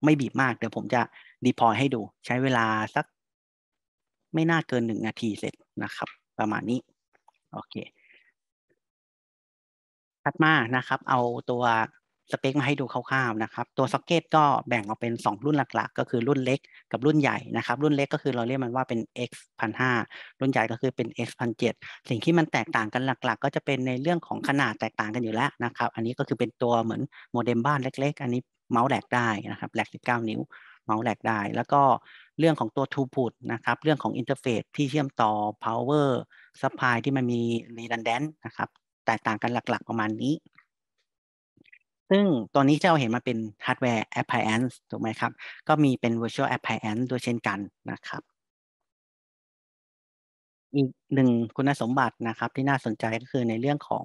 ไม่บีบมากเดี๋ยวผมจะดีพอให้ดู ใช้เวลาสักไม่น่าเกินหนึ่งนาทีเสร็จนะครับ ประมาณนี้ โอเค ถัดมานะครับ เอาตัวสเปคมาให้ดูคร่าวๆนะครับ ตัวซ็อกเก็ตก็แบ่งออกเป็น 2 รุ่นหลักๆ ก็คือรุ่นเล็กกับรุ่นใหญ่นะครับ รุ่นเล็กก็คือเราเรียกมันว่าเป็น X 1 5 0 0รุ่นใหญ่ก็คือเป็น X 1 7 0 0สิ่งที่มันแตกต่างกันหลักๆ ก็จะเป็นในเรื่องของขนาดแตกต่างกันอยู่แล้วนะครับ อันนี้ก็คือเป็นตัวเหมือนโมเด็มบ้านเล็กๆ อันนี้เมาส์แหลกได้นะครับแหลก19 นิ้ว เมาส์แหลกได้ แล้วก็เรื่องของตัวทูพูดนะครับ เรื่องของอินเทอร์เฟซที่เชื่อมต่อ power supply ที่มันมี redundant นะครับแตกต่างกันหลักๆประมาณนี้ซึ่งตอนนี้ที่เราเห็นมาเป็นฮาร์ดแวร์แอพพาย i a น c ์ถูกไหมครับ ก็มีเป็น virtual appliance ด้วยเช่นกันนะครับ อีกหนึ่งคุณสมบัตินะครับที่น่าสนใจก็คือในเรื่องของ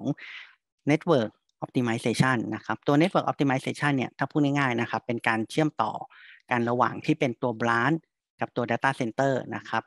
network optimization นะครับตัว network optimization เนี่ยถ้าพูดง่ายๆนะครับ เป็นการเชื่อมต่อการระหว่างที่เป็นตัวบรานกับตัว data center นะครับ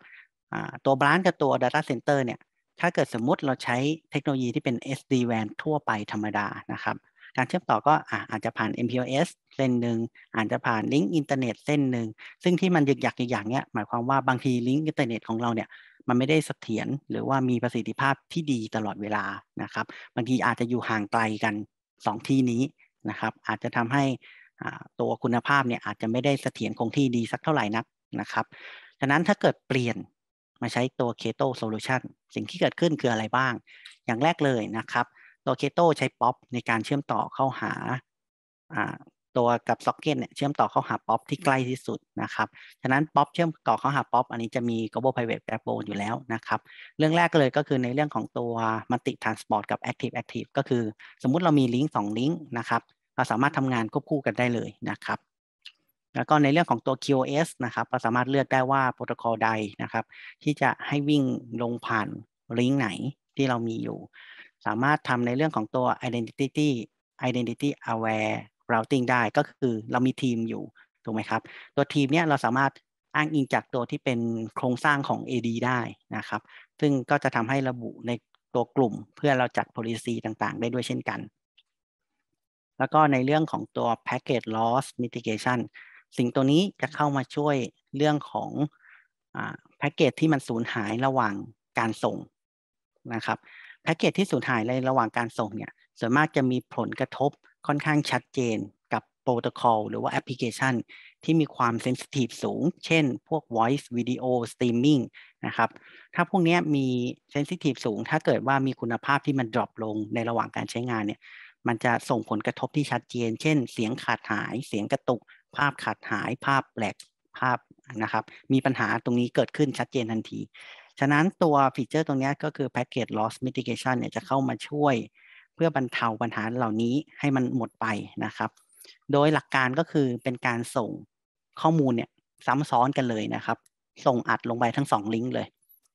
ตัวบรานกับตัว data center เนี่ยถ้าเกิดสมมุติเราใช้เทคโนโลยีที่เป็น SD-WAN ทั่วไปธรรมดานะครับการเชื่อมต่อก็อาจจะผ่าน MPLS เส้นหนึ่งอาจจะผ่านลิงก์อินเทอร์เน็ตเส้นหนึ่งซึ่งที่มันยึกยักอีกอย่างเนี้ยหมายความว่าบางทีลิงก์อินเทอร์เน็ตของเราเนี่ยมันไม่ได้เสถียรหรือว่ามีประสิทธิภาพที่ดีตลอดเวลานะครับ บางทีอาจจะอยู่ห่างไกลกัน 2 ที่นี้นะครับ อาจจะทำให้ตัวคุณภาพเนี่ยอาจจะไม่ได้เสถียรคงที่ดีสักเท่าไหร่นักนะครับฉะนั้นถ้าเกิดเปลี่ยนมาใช้ตัว Keto Solution สิ่งที่เกิดขึ้นคืออะไรบ้าง อย่างแรกเลยนะครับโลเคโตใช้ป๊อปในการเชื่อมต่อเข้าหาตัวกับซ็อกเก็ตเนี่ย เชื่อมต่อเข้าหาป๊อปที่ใกล้ที่สุดนะครับ ฉะนั้นป๊อปเชื่อมต่อเข้าหาป๊อปอันนี้จะมี global private backbone อยู่แล้วนะครับ เรื่องแรกก็เลยก็คือในเรื่องของตัว multi transport กับ active active ก็คือสมมุติเรามีลิงก์สองลิงก์นะครับ เราสามารถทำงานควบคู่กันได้เลยนะครับ แล้วก็ในเรื่องของตัว QoS นะครับ เราสามารถเลือกได้ว่าโปรโตคอลใดนะครับ ที่จะให้วิ่งลงผ่านลิงก์ไหนที่เรามีอยู่สามารถทำในเรื่องของตัว identity identity aware routing ได้ ก็คือเรามีทีมอยู่ถูกไหมครับ ตัวทีมเนี้ยเราสามารถอ้างอิงจากตัวที่เป็นโครงสร้างของ AD ได้นะครับ ซึ่งก็จะทำให้ระบุในตัวกลุ่มเพื่อเราจัด policy ต่างๆ ได้ด้วยเช่นกัน แล้วก็ในเรื่องของตัว package loss mitigation สิ่งตัวนี้จะเข้ามาช่วยเรื่องของแพ็กเกจที่มันสูญหายระหว่างการส่งนะครับแพ็กเกจที่สูญหายในระหว่างการส่งเนี่ยส่วนมากจะมีผลกระทบค่อนข้างชัดเจนกับโปรโตคอลหรือว่าแอปพลิเคชัน ที่มีความเซนซิทีฟสูง เช่นพวก voice video streaming นะครับ ถ้าพวกนี้มีเซนซิทีฟสูง ถ้าเกิดว่ามีคุณภาพที่มันดรอปลงในระหว่างการใช้งานเนี่ย มันจะส่งผลกระทบที่ชัดเจน เช่นเสียงขาดหาย เสียงกระตุกภาพขาดหาย ภาพแปลกภาพนะครับ มีปัญหาตรงนี้เกิดขึ้นชัดเจนทันทีฉะนั้นตัวฟีเจอร์ตรงนี้ก็คือ Package Loss Mitigation เนี่ยจะเข้ามาช่วยเพื่อบรรเทาปัญหาเหล่านี้ให้มันหมดไปนะครับ โดยหลักการก็คือเป็นการส่งข้อมูลเนี่ยซ้ำซ้อนกันเลยนะครับ ส่งอัดลงไปทั้ง2ลิงก์เลย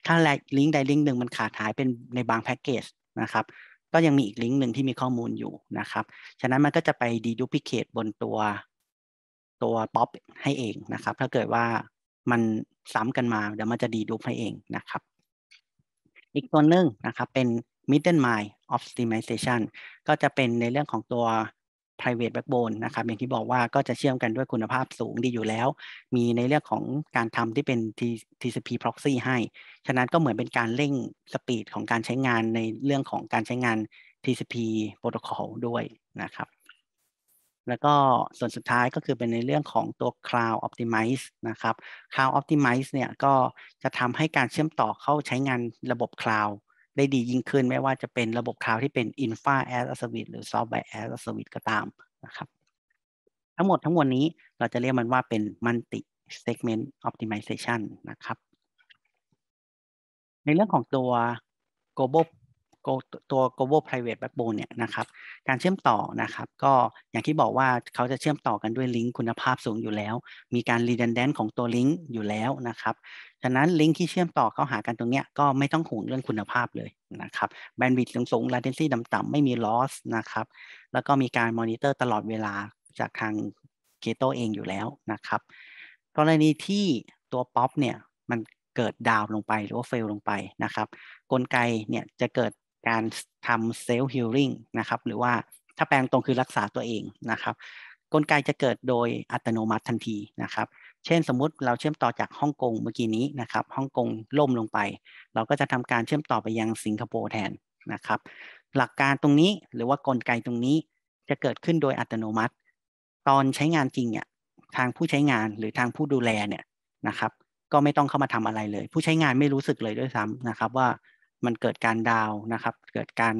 ถ้าลิงก์ใดลิงก์หนึ่งมันขาดหายเป็นในบางแพ็กเกจนะครับ ก็ยังมีอีกลิงก์หนึ่งที่มีข้อมูลอยู่นะครับฉะนั้นมันก็จะไปดีดูพิเคตบนตัว ตัวป๊อปให้เองนะครับ ถ้าเกิดว่ามันซ้ำกันมาเดี๋ยวมันจะดีดูให้เองนะครับ อีกตัวหนึ่งนะครับเป็น middle mile optimization ก็จะเป็นในเรื่องของตัว private backbone นะครับ อย่างที่บอกว่าก็จะเชื่อมกันด้วยคุณภาพสูงดีอยู่แล้ว มีในเรื่องของการทำที่เป็น TCP proxy ให้ ฉะนั้นก็เหมือนเป็นการเร่งสปีดของการใช้งานในเรื่องของการใช้งาน TCP โปรโตคอลด้วยนะครับแล้วก็ส่วนสุดท้ายก็คือเป็นในเรื่องของตัว Cloud Optimize นะครับ Cloud Optimize เนี่ยก็จะทำให้การเชื่อมต่อเข้าใช้งานระบบ Cloud ได้ดียิ่งขึ้นไม่ว่าจะเป็นระบบ Cloud ที่เป็น Infra as a Service หรือ Software as a Service ก็ตามนะครับ ทั้งหมดทั้งมวลนี้เราจะเรียกมันว่าเป็น Multi Segment Optimization นะครับ ในเรื่องของตัว global ตัว global private backbone เนี่ยนะครับ การเชื่อมต่อนะครับ ก็อย่างที่บอกว่าเขาจะเชื่อมต่อกันด้วยลิงก์คุณภาพสูงอยู่แล้ว มีการ redundant ของตัวลิงก์อยู่แล้วนะครับ ฉะนั้นลิงก์ที่เชื่อมต่อเข้าหากันตรงเนี้ยก็ไม่ต้องห่วงเรื่องคุณภาพเลยนะครับ แบนด์วิดต์สูงๆ latency ต่ำๆ ไม่มี loss นะครับ แล้วก็มีการมอนิเตอร์ตลอดเวลาจากทางเกโตเองอยู่แล้วนะครับ กรณีที่ตัวป๊อปเนี่ยมันเกิดดาวลงไปหรือว่าเฟลลงไปนะครับ กลไกเนี่ยจะเกิดการทำเซลล์ฮิลลิ่งนะครับ หรือว่าถ้าแปลงตรงคือรักษาตัวเองนะครับ กลไกจะเกิดโดยอัตโนมัติทันทีนะครับ เช่น สมมุติเราเชื่อมต่อจากฮ่องกงเมื่อกี้นี้นะครับฮ่องกงล่มลงไป เราก็จะทำการเชื่อมต่อไปยังสิงคโปร์แทนนะครับ หลักการตรงนี้หรือว่ากลไกตรงนี้จะเกิดขึ้นโดยอัตโนมัติ ตอนใช้งานจริงเนี่ยทางผู้ใช้งานหรือทางผู้ดูแลเนี่ยนะครับ ก็ไม่ต้องเข้ามาทำอะไรเลย ผู้ใช้งานไม่รู้สึกเลยด้วยซ้ำนะครับว่ามันเกิดการดาวนะครับ เกิดการ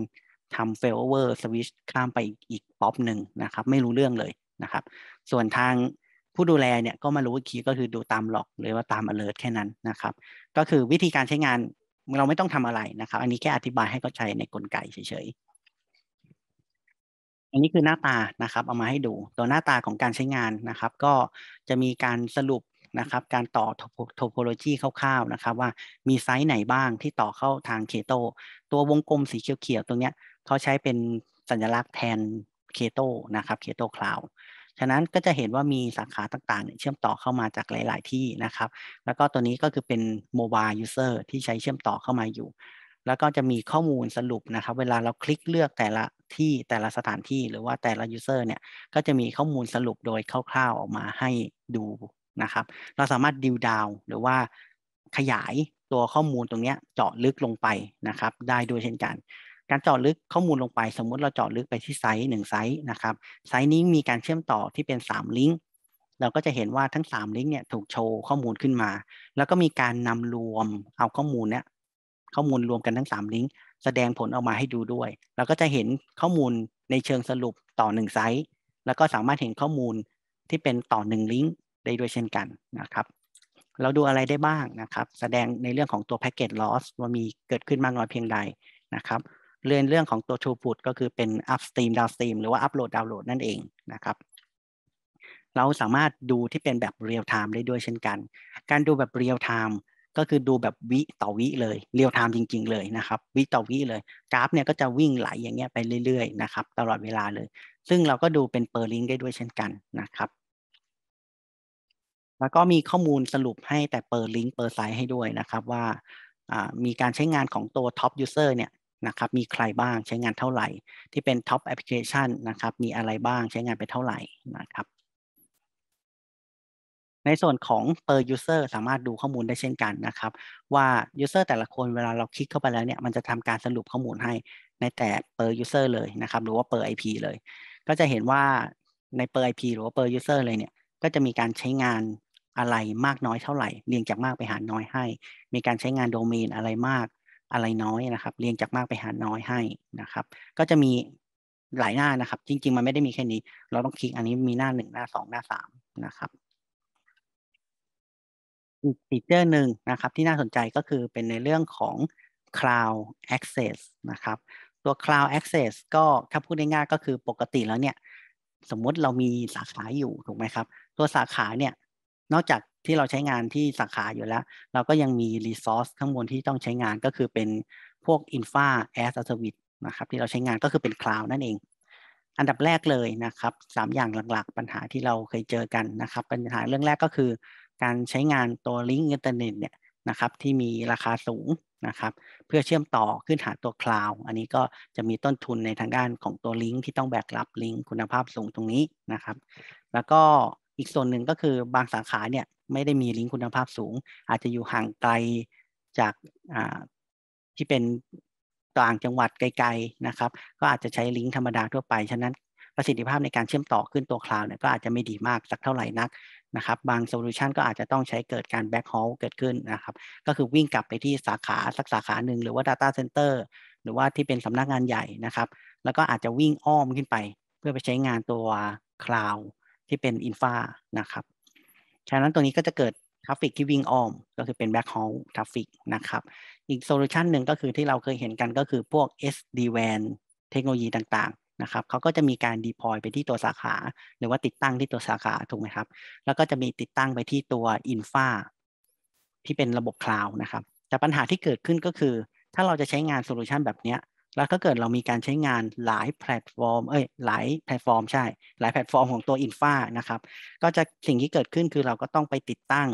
ทำ failover switch ข้ามไปอีกป๊อปหนึ่งนะครับ ไม่รู้เรื่องเลยนะครับ ส่วนทางผู้ดูแลเนี่ยก็มารู้วิธีก็คือดูตามหลอก หรือว่าตาม alert แค่นั้นนะครับ ก็คือวิธีการใช้งาน เราไม่ต้องทำอะไรนะครับ อันนี้แค่อธิบายให้เข้าใจในกลไกเฉย ๆ อันนี้คือหน้าตานะครับ เอามาให้ดูตัวหน้าตาของการใช้งานนะครับ ก็จะมีการสรุปนะครับการต่อโทโพโลจีคร่าวๆนะครับว่ามีไซส์ไหนบ้างที่ต่อเข้าทางเคโตตัววงกลมสีเขียวๆตรงเนี้ยเขาใช้เป็นสัญลักษณ์แทนเคโตนะครับเคโตคลาวฉะนั้นก็จะเห็นว่ามีสาขาต่างๆ เชื่อมต่อเข้ามาจากหลายๆที่นะครับแล้วก็ตัวนี้ก็คือเป็นโมบายยูเซอร์ที่ใช้เชื่อมต่อเข้ามาอยู่ แล้วก็จะมีข้อมูลสรุปนะครับเวลาเราคลิกเลือกแต่ละที่แต่ละสถานที่ หรือว่าแต่ละยูเซอร์เนี่ยก็จะมีข้อมูลสรุปโดยคร่าวๆ ออกมาให้ดูนะครับเราสามารถดิวดาวหรือว่าขยายตัวข้อมูลตรงนี้เจาะลึกลงไปนะครับ ได้ด้วยเช่นกัน การเจาะลึกข้อมูลลงไปสมมุติเราเจาะลึกไปที่ไซต์หนึ่งไซต์นะครับไซต์นี้มีการเชื่อมต่อที่เป็น3ลิงก์เราก็จะเห็นว่าทั้ง 3 ลิงก์เนี่ยถูกโชว์ข้อมูลขึ้นมา แล้วก็มีการนำรวมเอาข้อมูลเนี่ยข้อมูลรวมกันทั้ง3ลิงก์แสดงผลออกมาให้ดูด้วยเราก็จะเห็นข้อมูลในเชิงสรุปต่อ1ไซต์แล้วก็สามารถเห็นข้อมูลที่เป็นต่อ1ลิงก์ได้ด้วยเช่นกันนะครับ เราดูอะไรได้บ้างนะครับ แสดงในเรื่องของตัวแพ็กเกจลอสว่ามีเกิดขึ้นมากน้อยเพียงใดนะครับเรื่องเรื่องของตัวทู r ุตก็คือเป็นอัพสตรีมดาวสตรีมหรือว่าพโหลดดาวน์โหลดนั่นเองนะครับ เราสามารถดูที่เป็นแบบเรียลไทม์ได้ด้วยเช่นกัน การดูแบบเรียลไทม์ก็คือดูแบบวิต่อวิเลยเรียลไทม์จริงๆเลยนะครับวิต่อวิเลยกราฟเนี่ยก็จะวิ่งไหลอย่างเงี้ยไปเรื่อยๆนะครับตลอดเวลาเลยซึ่งเราก็ดูเป็นเปอร์ลิงได้ด้วยเช่นกันนะครับแล้วก็มีข้อมูลสรุปให้แต่เปิดลิงก์เปิดไซต์ให้ด้วยนะครับว่ามีการใช้งานของตัว top user เนี่ยนะครับมีใครบ้างใช้งานเท่าไหร่ ที่เป็น top application นะครับมีอะไรบ้างใช้งานไปเท่าไหร่นะครับ ในส่วนของ per user สามารถดูข้อมูลได้เช่นกันนะครับ ว่า user แต่ละคนเวลาเราคลิกเข้าไปแล้วเนี่ยมันจะทำการสรุปข้อมูลให้ในแต่ per user เลยนะครับ หรือว่า per IP เลยก็จะเห็นว่าใน per IP หรือว่า per user เลยเนี่ยก็จะมีการใช้งานอะไรมากน้อยเท่าไหร่ เรียงจากมากไปหาน้อยให้ มีการใช้งานโดเมนอะไรมากอะไรน้อยนะครับ เรียงจากมากไปหาน้อยให้นะครับ ก็จะมีหลายหน้านะครับ จริง ๆ มันไม่ได้มีแค่นี้ เราต้องคลิกอันนี้มีหน้าหนึ่งหน้าสองหน้าสามนะครับอีกฟีเจอร์หนึ่งนะครับที่น่าสนใจก็คือเป็นในเรื่องของ Cloud Access นะครับตัว Cloud Access ก็ถ้าพูดง่ายๆก็คือปกติแล้วเนี่ยสมมติเรามีสาขาอยู่ถูกไหมครับตัวสาขาเนี่ยนอกจากที่เราใช้งานที่สาขาอยู่แล้วเราก็ยังมีรีซอสข้างบนที่ต้องใช้งานก็คือเป็นพวก Infra as a Service นะครับ ที่เราใช้งานก็คือเป็นคลาวด์นั่นเอง อันดับแรกเลยนะครับสามอย่างหลักๆปัญหาที่เราเคยเจอกันนะครับ ปัญหาเรื่องแรกก็คือ การใช้งานตัวลิงก์อินเทอร์เน็ตเนี่ยนะครับที่มีราคาสูงนะครับ เพื่อเชื่อมต่อขึ้นหาตัวคลาวด์อันนี้ก็จะมีต้นทุนในทางด้านของตัวลิงก์ที่ต้องแบกรับลิงก์คุณภาพสูงตรงนี้นะครับแล้วก็อีกส่วนหนึ่งก็คือบางสาขาเนี่ยไม่ได้มีลิงก์คุณภาพสูง อาจจะอยู่ห่างไกลจากที่เป็นต่างจังหวัดไกล ๆนะครับ ก็อาจจะใช้ลิงก์ธรรมดาทั่วไป ฉะนั้นประสิทธิภาพในการเชื่อมต่อขึ้นตัวคลาวด์เนี่ยก็อาจจะไม่ดีมากสักเท่าไหร่นักนะครับ บางโซลูชันก็อาจจะต้องใช้เกิดการแบ็กฮอลเกิดขึ้นนะครับ ก็คือวิ่งกลับไปที่สาขาสักสาขาหนึ่งหรือว่า Data Center หรือว่าที่เป็นสำนักงานใหญ่นะครับ แล้วก็อาจจะวิ่งอ้อมขึ้นไป เพื่อไปใช้งานตัวคลาวด์ที่เป็นอินฟานะครับ ฉะนั้นตัวนี้ก็จะเกิดทราฟฟิกที่วิ่งอ้อม ก็คือเป็นแบ็คฮอลทราฟฟิกนะครับ อีกโซลูชันหนึ่งก็คือที่เราเคยเห็นกันก็คือพวก SD-WAN เทคโนโลยีต่างๆ นะครับ เขาก็จะมีการดีพอยไปที่ตัวสาขา หรือว่าติดตั้งที่ตัวสาขา ถูกไหมครับ แล้วก็จะมีติดตั้งไปที่ตัวอินฟาที่เป็นระบบคลาวด์นะครับ แต่ปัญหาที่เกิดขึ้นก็คือ ถ้าเราจะใช้งานโซลูชันแบบนี้แล้วถ้าเกิดเรามีการใช้งานหลายแพลตฟอร์ม เอ้ย หลายแพลตฟอร์มใช่ หลายแพลตฟอร์มของตัวอินฟานะครับ ก็จะสิ่งที่เกิดขึ้นคือเราก็ต้องไปติดตั้ง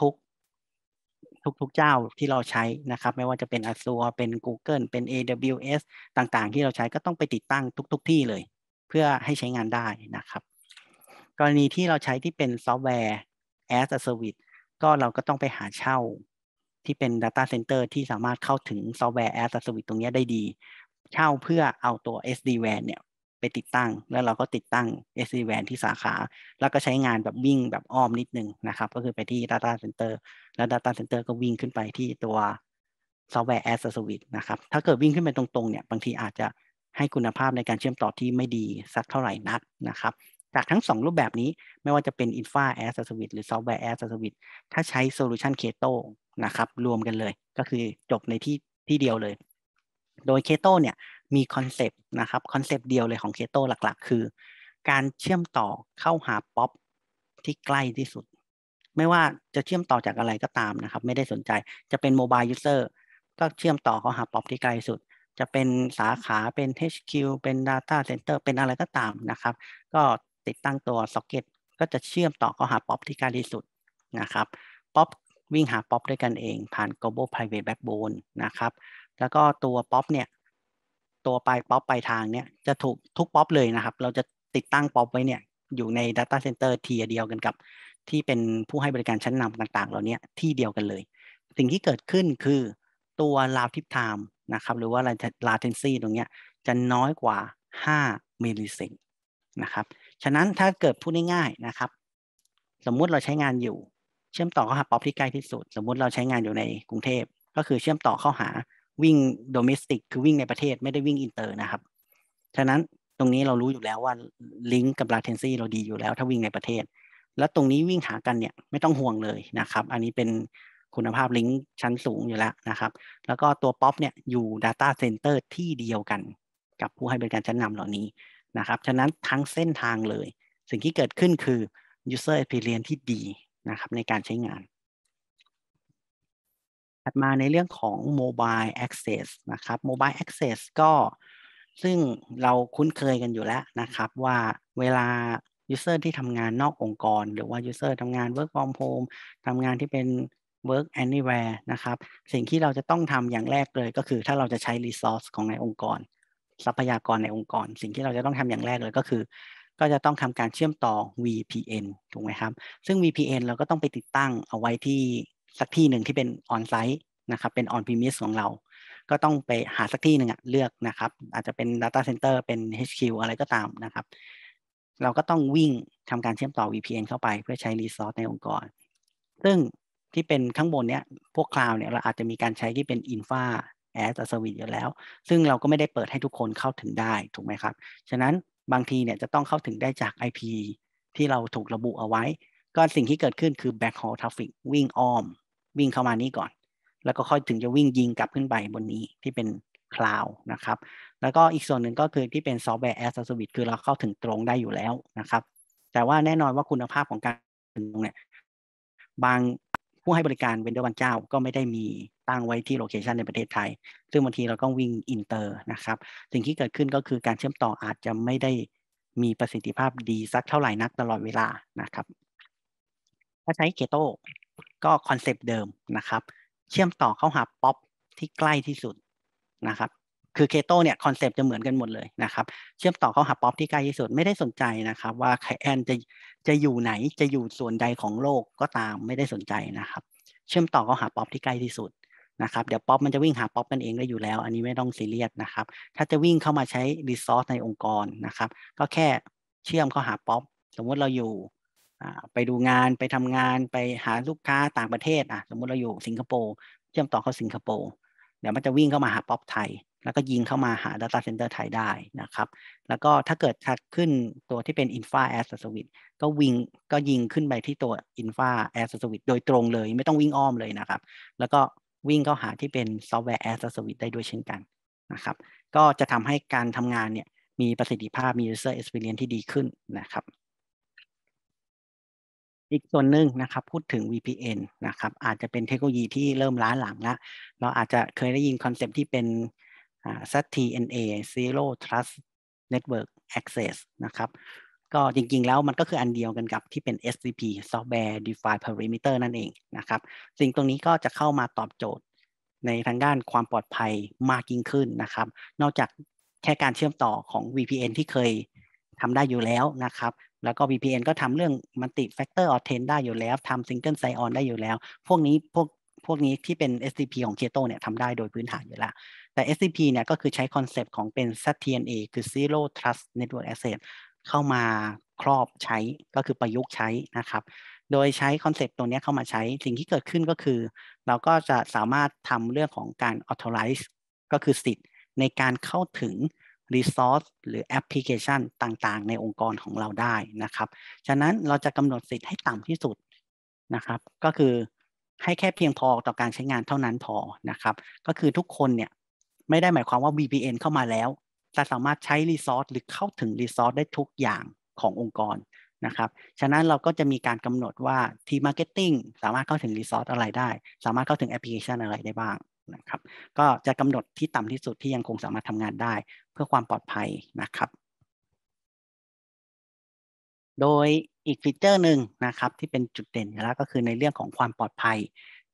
ทุกๆ ทุกๆเจ้าที่เราใช้นะครับ ไม่ว่าจะเป็น Azure เป็น Google เป็น AWS ต่างๆ ที่เราใช้ก็ต้องไปติดตั้งทุก ๆ ที่เลยเพื่อให้ใช้งานได้นะครับ กรณีที่เราใช้ที่เป็นซอฟต์แวร์ as a service ก็เราก็ต้องไปหาเช่าที่เป็น Data Center ที่สามารถเข้าถึงซอฟต์แวร์แอสเซส v i ตรงนี้ได้ดี เช่าเพื่อเอาตัว SD-WAN เนี่ยไปติดตั้ง แล้วเราก็ติดตั้ง SD-WAN ที่สาขา แล้วก็ใช้งานแบบวิ่งแบบอ้อมนิดนึงนะครับ ก็คือไปที่ Data Center แล้ว Data Center ก็วิ่งขึ้นไปที่ตัวซอฟต์แวร์แอสเซส v i ตนะครับ ถ้าเกิดวิ่งขึ้นไปตรงๆ เนี่ย บางทีอาจจะให้คุณภาพในการเชื่อมต่อที่ไม่ดี สักเท่าไหร่นักนะครับ จากทั้ง 2 รูปแบบนี้ ไม่ว่าจะเป็น Infra as a service หรือ Software as a service ถ้าใช้ Solution Keto นะครับรวมกันเลยก็คือจบในที่ที่เดียวเลย โดยเคโตเนี่ยมีคอนเซปต์นะครับคอนเซปต์เดียวเลยของเคโตหลักๆ คือ การเชื่อมต่อเข้าหาป๊อปที่ใกล้ที่สุด ไม่ว่าจะเชื่อมต่อจากอะไรก็ตามนะครับ ไม่ได้สนใจจะเป็นโมบายยูเซอร์ก็เชื่อมต่อเข้าหาป๊อปที่ใกล้สุดจะเป็นสาขาเป็น HQ เป็น Data Center เป็นอะไรก็ตามนะครับ ก็ติดตั้งตัวสกเก็ตก็จะเชื่อมต่อเข้าหาป๊อปที่ใกล้ที่สุดนะครับป๊อปวิ่งหาป๊อปด้วยกันเองผ่าน global private backbone นะครับ แล้วก็ตัวป๊อปเนี่ย ตัวปลายป๊อปปลายทางเนี่ยจะถูกทุกป๊อปเลยนะครับ เราจะติดตั้งป๊อปไว้เนี่ย อยู่ใน data center ทีเดียวกันกับ ที่เป็นผู้ให้บริการชั้นนำต่างๆเราเนี่ยที่เดียวกันเลย สิ่งที่เกิดขึ้นคือตัว l a v time time นะครับ หรือว่า latency ตรงเนี้จะน้อยกว่า 5 มิลลิเซนนะครับ ฉะนั้นถ้าเกิดพูดง่ายๆนะครับ สมมุติเราใช้งานอยู่เชื่อมต่อเข้าหาป๊อปที่ใกล้ที่สุด สมมุติเราใช้งานอยู่ในกรุงเทพก็คือเชื่อมต่อเข้าหาวิ่งโดเมสติกคือวิ่งในประเทศ ไม่ได้วิ่งอินเตอร์นะครับฉะนั้นตรงนี้เรารู้อยู่แล้วว่าลิงก์กับลาเทนซี เราดีอยู่แล้ว ถ้าวิ่งในประเทศ แล้วตรงนี้วิ่งหากันเนี่ยไม่ต้องห่วงเลยนะครับ อันนี้เป็นคุณภาพลิงก์ชั้นสูงอยู่แล้วนะครับแล้วก็ตัวป๊อปเนี่ยอยู่ Data Center ที่เดียวกันกับผู้ให้บริการชั้นนำเหล่านี้นะครับ ฉะนั้นทั้งเส้นทางเลย สิ่งที่เกิดขึ้นคือ user experience ที่ดีนะครับในการใช้งานถัดมาในเรื่องของ Mobile Access นะครับ Mobile Access ก็ซึ่งเราคุ้นเคยกันอยู่แล้วนะครับ ว่าเวลา User ที่ทำงานนอกองค์กร หรือว่า User ทำงาน Work from Home ทำงานที่เป็น Work Anywhere นะครับสิ่งที่เราจะต้องทำอย่างแรกเลยก็คือถ้าเราจะใช้ Resource ของในองค์กร ทรัพยากรในองค์กร สิ่งที่เราจะต้องทำอย่างแรกเลยก็คือก็จะต้องทำการเชื่อมต่อ VPN ถูกไหมครับ ซึ่ง VPN เราก็ต้องไปติดตั้งเอาไว้ที่สักที่หนึ่งที่เป็นออนไซต์นะครับ เป็นออนพรีมิสของเรา ก็ต้องไปหาสักที่หนึ่งอะเลือกนะครับ อาจจะเป็น Data Center เป็น HQ อะไรก็ตามนะครับ เราก็ต้องวิ่งทำการเชื่อมต่อ VPN เข้าไปเพื่อใช้รีซอสในองค์กร ซึ่งที่เป็นข้างบนเนี้ยพวกคลาวเนี่ยเราอาจจะมีการใช้ที่เป็นอินฟาแอสเซอร์วิสอยู่แล้ว ซึ่งเราก็ไม่ได้เปิดให้ทุกคนเข้าถึงได้ ถูกไหมครับ ฉะนั้นบางทีเนี่ยจะต้องเข้าถึงได้จาก IP ที่เราถูกระบุเอาไว้ ก็สิ่งที่เกิดขึ้นคือ backhaul traffic วิ่งอ้อม วิ่งเข้ามานี้ก่อน แล้วก็ค่อยถึงจะวิ่งยิงกลับขึ้นไปบนนี้ที่เป็น cloud นะครับ แล้วก็อีกส่วนหนึ่งก็คือที่เป็น software as a service คือเราเข้าถึงตรงได้อยู่แล้วนะครับ แต่ว่าแน่นอนว่าคุณภาพของการถึงเนี่ยบางผู้ให้บริการเวนเดอร์บางเจ้าก็ไม่ได้มีั้งไว้ที่โลเคชันในประเทศไทย ซึ่งบางทีเราต้องวิ่งอินเตอร์นะครับ สิ่งที่เกิดขึ้นก็คือการเชื่อมต่ออาจจะไม่ได้มีประสิทธิภาพดีสักเท่าไหร่นักตลอดเวลานะครับ ถ้าใช้เกโตก็คอนเซปต์เดิมนะครับ เชื่อมต่อเข้าหาป๊อปที่ใกล้ที่สุดนะครับ คือเคโตเนี่ยคอนเซปต์จะเหมือนกันหมดเลยนะครับ เชื่อมต่อเข้าหาป๊อปที่ใกล้ที่สุดไม่ได้สนใจนะครับ ว่าไคแอนจะจะอยู่ไหน จะอยู่ส่วนใดของโลกก็ตามไม่ได้สนใจนะครับ เชื่อมต่อเข้าหาป๊อปที่ใกล้ที่สุดนะครับเดี๋ยวป๊อปมันจะวิ่งหาป๊อปกันเองได้อยู่แล้ว อันนี้ไม่ต้องซีเรียสนะครับ ถ้าจะวิ่งเข้ามาใช้รีซอสในองค์กรนะครับ ก็แค่เชื่อมเข้าหาป๊อปสมมุติเราอยู่ไปดูงานไปทำงานไปหาลูกค้าต่างประเทศอ่ะสมมุติเราอยู่สิงคโปร์เชื่อมต่อเข้าสิงคโปร์เดี๋ยวมันจะวิ่งเข้ามาหาป๊อปไทย แล้วก็ยิงเข้ามาหา Data Center ไทยได้นะครับแล้วก็ถ้าเกิดถัดขึ้นตัวที่เป็น Infra as a Service ก็วิ่งก็ยิงขึ้นไปที่ตัว Infra as a Service โดยตรงเลยไม่ต้องวิ่งอ้อมเลยนะครับ แล้วก็วิ่งเข้าหาที่เป็นซอฟต์แวร์แอสเซส r ์วิ e ได้ด้วยเช่นกันนะครับ ก็จะทำให้การทำงานเนี่ยมีประสิทธิภาพ มี user experience ที่ดีขึ้นนะครับ อีกส่วนหนึ่งนะครับพูดถึง VPN นะครับอาจจะเป็นเทคโนโลยีที่เริ่มล้าหลังละเราอาจจะเคยได้ยินคอนเซปที่เป็น a t n a Zero Trust Network Access นะครับก็จริงๆแล้วมันก็คืออันเดียวกันกับที่เป็น SCP Software Defined p e r i m e t e r นั่นเองนะครับ สิ่งตรงนี้ก็จะเข้ามาตอบโจทย์ในทางด้านความปลอดภัยมากยิ่งขึ้นนะครับ นอกจากแค่การเชื่อมต่อของ VPN ที่เคยทำได้อยู่แล้วนะครับ แล้วก็ VPN ก็ทำเรื่อง Multi Factor Authent ได้อยู่แล้ว ทำ Single Sign-On ได้อยู่แล้ว พวกนี้ พวก พวกนี้ที่เป็น SCP ของ keto เนี่ยทำได้โดยพื้นฐานอยู่แล้ว แต่ SCP เนี่ยก็คือใช้คอนเซปต์ของเป็น s a t n a คือ Zero Trust Network Access เข้ามาครอบใช้ก็คือประยุกต์ใช้นะครับ โดยใช้คอนเซปต์ตัวนี้เข้ามาใช้ สิ่งที่เกิดขึ้นก็คือ เราก็จะสามารถทำเรื่องของการ authorize ก็คือสิทธิ์ในการเข้าถึง Resource หรือแอปพลิเคชันต่างๆ ในองค์กรของเราได้นะครับฉะนั้นเราจะกำหนดสิทธิ์ให้ต่ำที่สุดนะครับ ก็คือให้แค่เพียงพอต่อการใช้งานเท่านั้นพอนะครับ ก็คือทุกคนเนี่ยไม่ได้หมายความว่า VPN เข้ามาแล้วจะสามารถใช้รีซอสหรือเข้าถึงรีซอสได้ทุกอย่างขององค์กรนะครับ ฉะนั้นเราก็จะมีการกำหนดว่าทีมมาร์เก็ตติ้งสามารถเข้าถึงรีซอสอะไรได้ สามารถเข้าถึงแอปพลิเคชันอะไรได้บ้างนะครับ ก็จะกำหนดที่ต่ำที่สุดที่ยังคงสามารถทำงานได้เพื่อความปลอดภัยนะครับ โดยอีกฟีเจอร์หนึ่งนะครับที่เป็นจุดเด่นแล้วก็คือในเรื่องของความปลอดภัย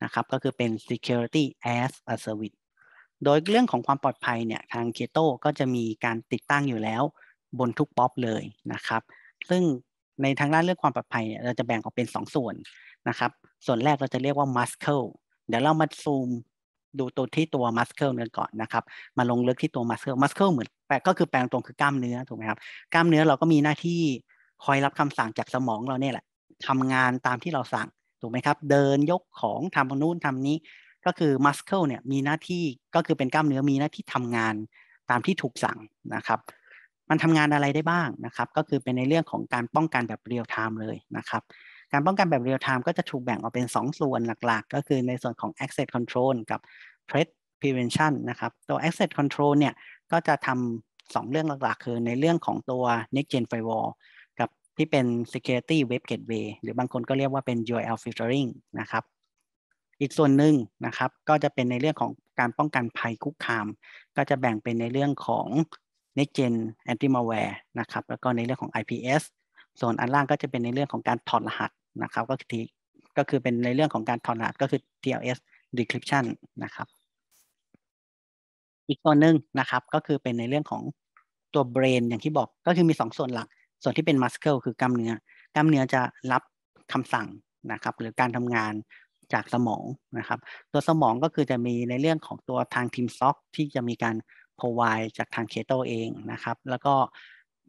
นะครับก็คือเป็น security as a service โดยเรื่องของความปลอดภัยเนี่ยทางเคโตก็จะมีการติดตั้งอยู่แล้วบนทุกป๊อปเลยนะครับ ซึ่งในทางด้านเรื่องความปลอดภัยเนี่ยเราจะแบ่งออกเป็น 2 ส่วนนะครับ ส่วนแรกเราจะเรียกว่า muscle เดี๋ยวเรามาซูมดูตัวที่ตัว muscle เนื้อก่อนนะครับ มาลงลึกที่ตัว muscle muscle เหมือนแปลก็คือแปลงตรงคือกล้ามเนื้อถูกไหมครับ กล้ามเนื้อเราก็มีหน้าที่คอยรับคำสั่งจากสมองเราเนี่ยแหละทำงานตามที่เราสั่งถูกไหมครับ เดินยกของทำนู่นทำนี้ก็คือมัสเคิลเนี่ยมีหน้าที่ก็คือเป็นกล้ามเนื้อมีหน้าที่ทำงานตามที่ถูกสั่งนะครับ มันทำงานอะไรได้บ้างนะครับ ก็คือเป็นในเรื่องของการป้องกันแบบเรียลไทม์เลยนะครับ การป้องกันแบบเรียลไทม์ก็จะถูกแบ่งออกเป็น 2 ส่วนหลักๆ ก็คือในส่วนของ access control กับ threat prevention นะครับตัว access control เนี่ยก็จะทำ 2 เรื่องหลักๆ คือในเรื่องของตัว next gen firewall กับที่เป็น security web gateway หรือบางคนก็เรียกว่าเป็น URL filtering นะครับอีกส่วนหนึ่งนะครับก็จะเป็นในเรื่องของการป้องกันภัยคุกคาม ก็จะแบ่งเป็นในเรื่องของ Next Gen Anti Malware นะครับ แล้วก็ในเรื่องของ IPS ส่วนอันล่างก็จะเป็นในเรื่องของการถอดรหัสนะครับ ก็คือก็คือเป็นในเรื่องของการถอดรหัสก็คือ TLS Decryption นะครับ อีกส่วนหนึ่งนะครับก็คือเป็นในเรื่องของตัวเบรนอย่างที่บอกก็คือมี 2 ส่วนหลัก ส่วนที่เป็น Muscle คือกล้ามเนื้อกล้ามเนื้อจะรับคำสั่งนะครับ หรือการทำงานจากสมองนะครับ ตัวสมองก็คือจะมีในเรื่องของตัวทางทีมซ็อกที่จะมีการพร o v i d e จากทางเคโตเองนะครับ แล้วก็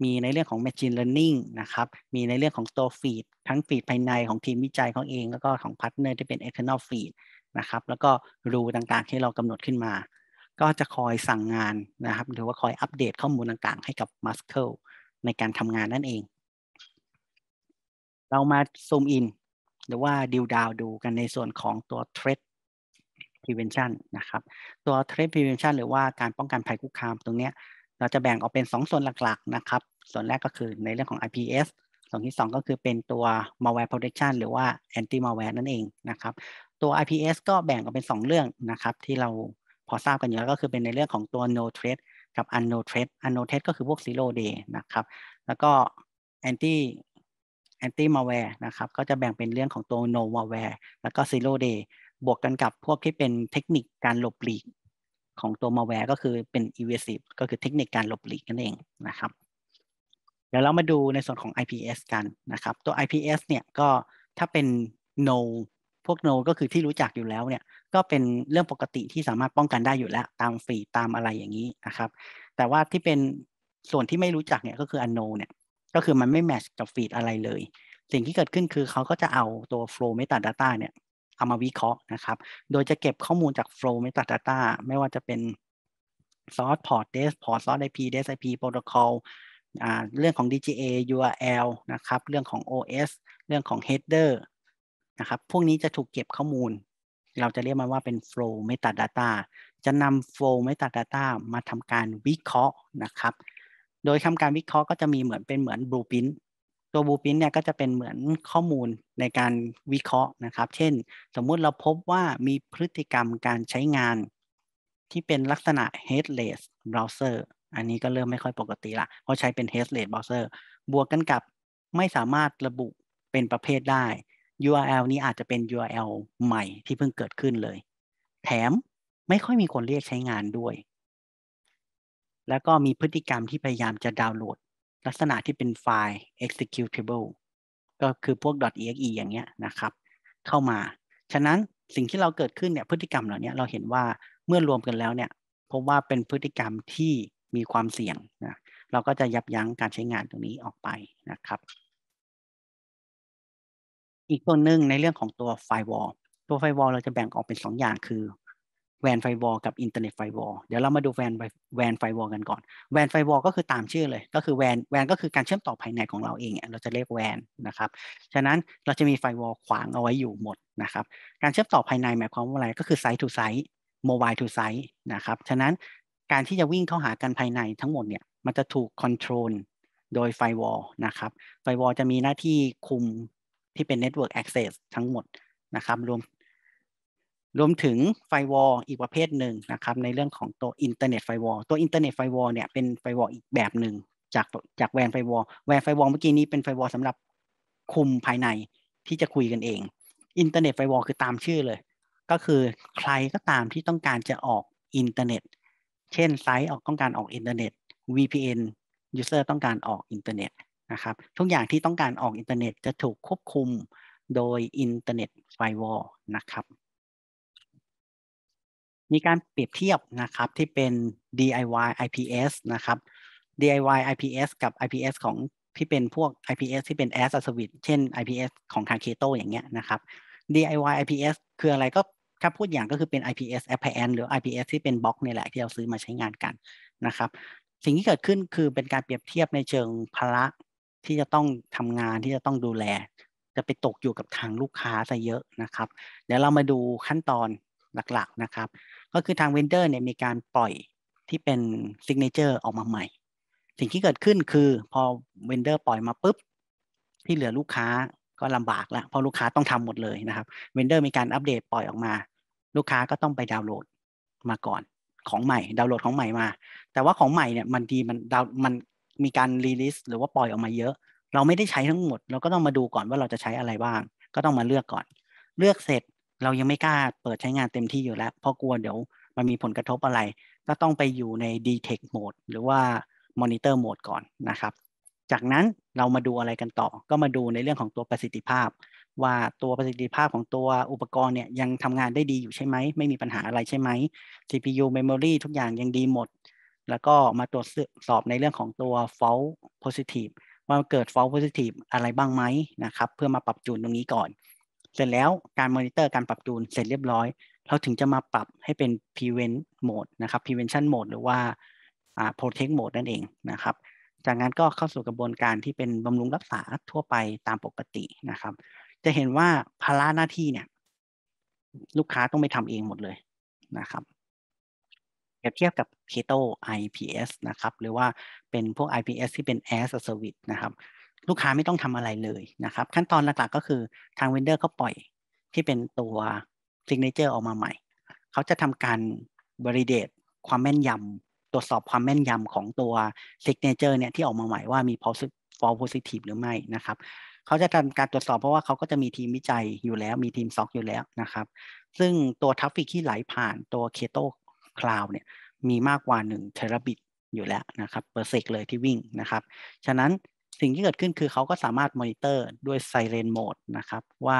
มีในเรื่องของ Machine Learning นะครับ มีในเรื่องของตัวฟีดทั้งฟีดภายในของทีมวิจัยของเอง แล้วก็ของพาร์ทเนอร์ที่เป็น external feed นะครับ แล้วก็รูต่างๆที่เรากำหนดขึ้นมา ก็จะคอยสั่งงานนะครับ หรือว่าคอยอัปเดตข้อมูลต่างๆ ให้กับ m u s c l e ในการทำงานนั่นเอง เรามาซูมอินหรือว่าดิวดาวดูกันในส่วนของตัว threat prevention นะครับตัว threat prevention หรือว่าการป้องกันภัยคุกคามตรงนี้เราจะแบ่งออกเป็น 2 ส่วนหลักๆนะครับส่วนแรกก็คือในเรื่องของ IPS ส่วนที่2ก็คือเป็นตัว malware protection หรือว่า anti malware นั่นเองนะครับตัว IPS ก็แบ่งออกเป็น 2 เรื่องนะครับที่เราพอทราบกันอยู่แล้วก็คือเป็นในเรื่องของตัว no threat กับ unknown threat unknown threat ก็คือพวก zero day นะครับแล้วก็ anti แอนตี้มาแวร์นะครับก็จะแบ่งเป็นเรื่องของตัวโนมาแวร์แล้วก็ซีโร่เดย์บวกกันกับพวกที่เป็นเทคนิคการหลบหลีกของตัวมาแวร์ก็คือเป็นอีเวสิฟก็คือเทคนิคการหลบหลีกนั่นเองนะครับเดี๋ยวเรามาดูในส่วนของ IPS กันนะครับตัว IPS เนี่ยก็ถ้าเป็นโนพวกโนก็คือที่รู้จักอยู่แล้วเนี่ยก็เป็นเรื่องปกติที่สามารถป้องกันได้อยู่แล้ว ตามฝีตามอะไรอย่างนี้นะครับ แต่ว่าที่เป็นส่วนที่ไม่รู้จักเนี่ยก็คืออันโนเนี่ยก็คือมันไม่แมชกับฟีดอะไรเลย สิ่งที่เกิดขึ้นคือเขาก็จะเอาตัว flow metadata เนี่ยเอามาวิเคราะห์นะครับ โดยจะเก็บข้อมูลจาก flow metadata ไม่ว่าจะเป็น source port d e s port source IP d e s IP protocol เรื่องของ DGA URL นะครับ เรื่องของ OS เรื่องของ header นะครับพวกนี้จะถูกเก็บข้อมูล เราจะเรียกมันว่าเป็น flow metadata จะนำ flow metadata มาทำการวิเคราะห์นะครับโดยทำการวิเคราะห์ก็จะมีเหมือนเป็นเหมือนบลูพินตัวบลูพินเนี่ยก็จะเป็นเหมือนข้อมูลในการวิเคราะห์นะครับ เช่นสมมุติเราพบว่ามีพฤติกรรมการใช้งานที่เป็นลักษณะ headless browser อันนี้ก็เริ่มไม่ค่อยปกติละเพราะใช้เป็น headless browser บวกกันกับไม่สามารถระบุเป็นประเภทได้ URL นี้อาจจะเป็น URL ใหม่ที่เพิ่งเกิดขึ้นเลย แถมไม่ค่อยมีคนเรียกใช้งานด้วยแล้วก็มีพฤติกรรมที่พยายามจะดาวน์โหลด ลักษณะที่เป็นไฟล์ executable ก็คือพวก .exe อย่างเงี้ยนะครับ เข้ามา ฉะนั้นสิ่งที่เราเกิดขึ้นเนี่ยพฤติกรรมเหล่านี้เราเห็นว่าเมื่อรวมกันแล้วเนี่ยพบว่าเป็นพฤติกรรมที่มีความเสี่ยงนะเราก็จะยับยั้งการใช้งานตรงนี้ออกไปนะครับ อีกตัวหนึ่งในเรื่องของตัวไฟวอลตัวไฟวอลเราจะแบ่งออกเป็น 2ออย่างคือแวนไฟวอลกับอินเทอร์เน็ตไฟวอลเดี๋ยวเรามาดูแวนแวนไฟวอลกันก่อนแวนไฟวอลก็คือตามชื่อเลย ก็คือแวนแวนก็คือการเชื่อมต่อภายในของเราเอง เราจะเรียกแวนนะครับ ฉะนั้นเราจะมีไฟวอลขวางเอาไว้อยู่หมดนะครับ การเชื่อมต่อภายในหมายความว่าอะไรก็คือไซต์ทูไซต์โมบายทูไซต์นะครับ ฉะนั้นการที่จะวิ่งเข้าหากันภายในทั้งหมดเนี่ย มันจะถูกคอนโทรลโดยไฟวอลนะครับไฟวอลจะมีหน้าที่คุมที่เป็นเน็ตเวิร์กแอคเซสทั้งหมดนะครับรวมรวมถึงไฟวอลอีกประเภทหนึ่งนะครับ ในเรื่องของตัวอินเทอร์เน็ตไฟวอลตัวอินเทอร์เน็ตไฟวอลเนี่ยเป็นไฟวอลอีกแบบหนึ่งจากจากแวนไฟวอลแวนไฟวอลเมื่อกี้นี้เป็นไฟวอลสำหรับคุมภายในที่จะคุยกันเองอินเทอร์เน็ตไฟวอลคือตามชื่อเลย ก็คือใครก็ตามที่ต้องการจะออกอินเทอร์เน็ตเช่นไซต์ออกต้องการออกอินเทอร์เน็ต VPN user ต้องการออกอินเทอร์เน็ตนะครับทุกอย่างที่ต้องการออกอินเทอร์เน็ตจะถูกควบคุมโดยอินเทอร์เน็ตไฟวอลนะครับมีการเปรียบเทียบนะครับที่เป็น DIY IPS นะครับ DIY IPS กับ IPS ของที่เป็นพวก IPS ที่เป็น as a service เช่น IPS ของทาง k e t o อย่างเงี้ยนะครับ DIY IPS คืออะไรก็ถ้าพูดอย่างก็คือเป็น IPS appliance หรือ IPS ที่เป็นบล็อกนี่แหละที่เราซื้อมาใช้งานกันนะครับ สิ่งที่เกิดขึ้นคือเป็นการเปรียบเทียบในเชิงภาระที่จะต้องทำงานที่จะต้องดูแล จะไปตกอยู่กับทางลูกค้าซะเยอะนะครับเดี๋ยวเรามาดูขั้นตอนหลักๆนะครับก็คือทางเวนเดอร์เนี่ย มีการปล่อยที่เป็นซิกเนเจอร์ออกมาใหม่ สิ่งที่เกิดขึ้นคือพอเวนเดอร์ปล่อยมาปุ๊บที่เหลือลูกค้าก็ลำบากแล้วเพราะลูกค้าต้องทำหมดเลยนะครับเวนเดอร์มีการอัปเดตปล่อยออกมา ลูกค้าก็ต้องไปดาวน์โหลดมาก่อนของใหม่ ดาวน์โหลดของใหม่มาแต่ว่าของใหม่เนี่ยมันดีมันดาวมันมีการรีลิสหรือว่าปล่อยออกมาเยอะ เราไม่ได้ใช้ทั้งหมด เราก็ต้องมาดูก่อนว่าเราจะใช้อะไรบ้าง ก็ต้องมาเลือกก่อนเลือกเสร็จเรายังไม่กล้าเปิดใช้งานเต็มที่อยู่แล้ว เพราะกลัวเดี๋ยวมันมีผลกระทบอะไร ก็ต้องไปอยู่ใน detect mode หรือว่า monitor mode ก่อนนะครับ จากนั้นเรามาดูอะไรกันต่อก็มาดูในเรื่องของตัวประสิทธิภาพ ว่าตัวประสิทธิภาพของตัวอุปกรณ์เนี่ยยังทำงานได้ดีอยู่ใช่ไหม ไม่มีปัญหาอะไรใช่ไหม CPU memory ทุกอย่างยังดีหมด แล้วก็มาตรวจสอบในเรื่องของตัว f a l t positive ว่าเกิด f a l t positive อะไรบ้างไหมนะครับเพื่อมาปรับจูนตรงนี้ก่อนเสร็จแล้วการมอนิเตอร์การปรับจูนเสร็จเรียบร้อย เราถึงจะมาปรับให้เป็น prevent mode นะครับ prevention mode หรือว่า protect mode นั่นเองนะครับ จากนั้นก็เข้าสู่กระบวนการที่เป็นบำรุงรักษาทั่วไปตามปกตินะครับ จะเห็นว่าภาระหน้าที่เนี่ยลูกค้าต้องไปทำเองหมดเลยนะครับเปรียบเทียบกับ Keto IPS นะครับ หรือว่าเป็นพวก IPS ที่เป็น as a service นะครับลูกค้าไม่ต้องทำอะไรเลยนะครับขั้นตอนหลักๆก็คือทางเวนเดอร์เขาปล่อยที่เป็นตัวซิกเนเจอร์ออกมาใหม่ เขาจะทำการบริเดตความแม่นยำ ตรวจสอบความแม่นยำของตัวซิกเนเจอร์เนี่ยที่ออกมาใหม่ว่ามีอสฟอร positive หรือไม่นะครับเขาจะทำการตรวจสอบเพราะว่าเขาก็จะมีทีมวิจัยอยู่แล้ว มีทีมซ็อกอยู่แล้วนะครับ ซึ่งตัวทัฟฟิกที่ไหลผ่านตัวเคโตคลาวเนี่ยมีมากกว่า1เทราบิตอยู่แล้วนะครับเปอร์เซกเลยที่วิ่งนะครับ ฉะนั้นสิ่งที่เกิดขึ้นคือเขาก็สามารถมอนิเตอร์ด้วยไซเรนโหมดนะครับ ว่า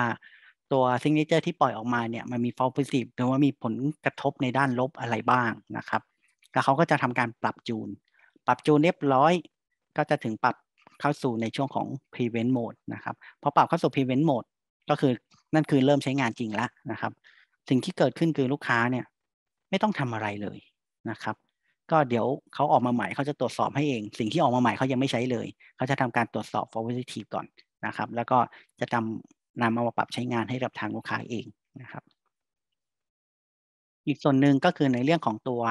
ตัวซิงเกิลเจอร์ที่ปล่อยออกมาเนี่ย มันมีฟอลพิสิฟหรือว่ามีผลกระทบในด้านลบอะไรบ้างนะครับ แล้วเขาก็จะทำการปรับจูน ปรับจูนเรียบร้อยก็จะถึงปรับเข้าสู่ในช่วงของ prevent mode นะครับพอปรับเข้าสู่ prevent mode ก็คือนั่นคือเริ่มใช้งานจริงแล้วนะครับ สิ่งที่เกิดขึ้นคือลูกค้าเนี่ยไม่ต้องทำอะไรเลยนะครับก็เดี๋ยวเขาออกมาใหม่เขาจะตรวจสอบให้เอง สิ่งที่ออกมาใหม่เขายังไม่ใช้เลย เขาจะทำการตรวจสอบ for positive ก่อนนะครับ แล้วก็จะนำนำามาปรับใช้งานให้กับทางลูกค้าเองนะครับ อีกส่วนหนึ่งก็คือในเรื่องของตัว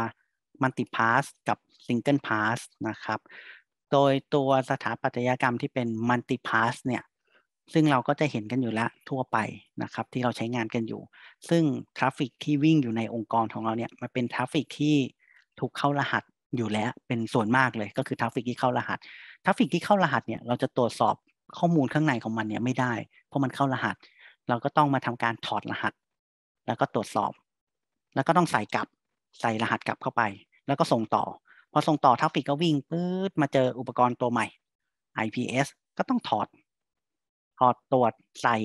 multi pass กับ single pass นะครับ โดยตัวสถาปัตยกรรมที่เป็น multi pass เนี่ยซึ่งเราก็จะเห็นกันอยู่แล้วทั่วไปนะครับ ที่เราใช้งานกันอยู่ ซึ่งทราฟฟิกที่วิ่งอยู่ในองค์กรของเราเนี่ยมันเป็นทราฟฟิกที่ถูกเข้ารหัสอยู่แล้วเป็นส่วนมากเลย ก็คือทราฟฟิกที่เข้ารหัสทราฟฟิกที่เข้ารหัสเนี่ย เราจะตรวจสอบข้อมูลข้างในของมันเนี่ยไม่ได้เพราะมันเข้ารหัส เราก็ต้องมาทำการถอดรหัส แล้วก็ตรวจสอบ แล้วก็ต้องใส่กลับใส่รหัสกลับเข้าไป แล้วก็ส่งต่อ พอส่งต่อทราฟฟิกก็วิ่งปื๊ดมาเจออุปกรณ์ตัวใหม่ IPS ก็ต้องถอด ถอดตรวจใส่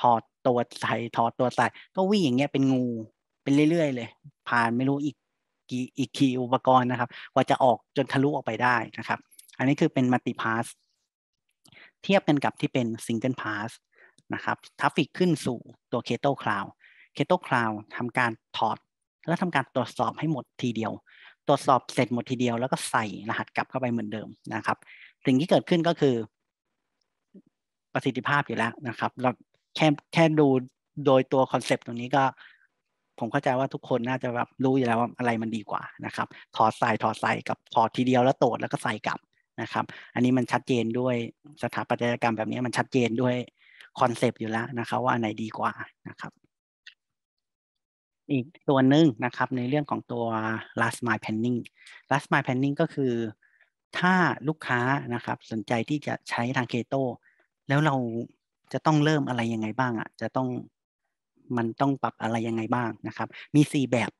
ถอดตรวจใส่ถอดตรวจใส่ ก็วิ่งอย่างเงี้ยเป็นงูเป็นเรื่อยๆเลยผ่านไม่รู้อีกกี่อีกกี่อุปกรณ์นะครับกว่าจะออกจนทะลุออกไปได้นะครับ อันนี้คือเป็นมัลติพาสเทียบกันกับที่เป็นซิงเกิลพาสนะครับทราฟฟิกขึ้นสู่ตัวเคโตคลาวเคโตคลาวทำการถอด และทำการตรวจสอบให้หมดทีเดียว ตรวจสอบเสร็จหมดทีเดียวแล้วก็ใส่รหัสกลับเข้าไปเหมือนเดิมนะครับ สิ่งที่เกิดขึ้นก็คือประสิทธิภาพอยู่แล้วนะครับเราแค่แค่ดูโดยตัวคอนเซปต์ตรงนี้ก็ผมเข้าใจว่าทุกคนน่าจะแบบรู้อยู่แล้วว่าอะไรมันดีกว่านะครับถอดใส่ถอดใส่กับถอดทีเดียวแล้วตดแล้วก็ใส่กลับนะครับ อันนี้มันชัดเจนด้วยสถาปัตยกรรมแบบนี้มันชัดเจนด้วยคอนเซปต์อยู่แล้วนะครับ ว่าอันไหนดีกว่านะครับ อีกตัวหนึ่งนะครับ ในเรื่องของตัว last mile planning last mile planning ก็คือถ้าลูกค้านะครับสนใจที่จะใช้ทางเคโตแล้วเราจะต้องเริ่มอะไรยังไงบ้างอะ่ะ จะต้องมันต้องปรับอะไรยังไงบ้างนะครับ มี 4แบบ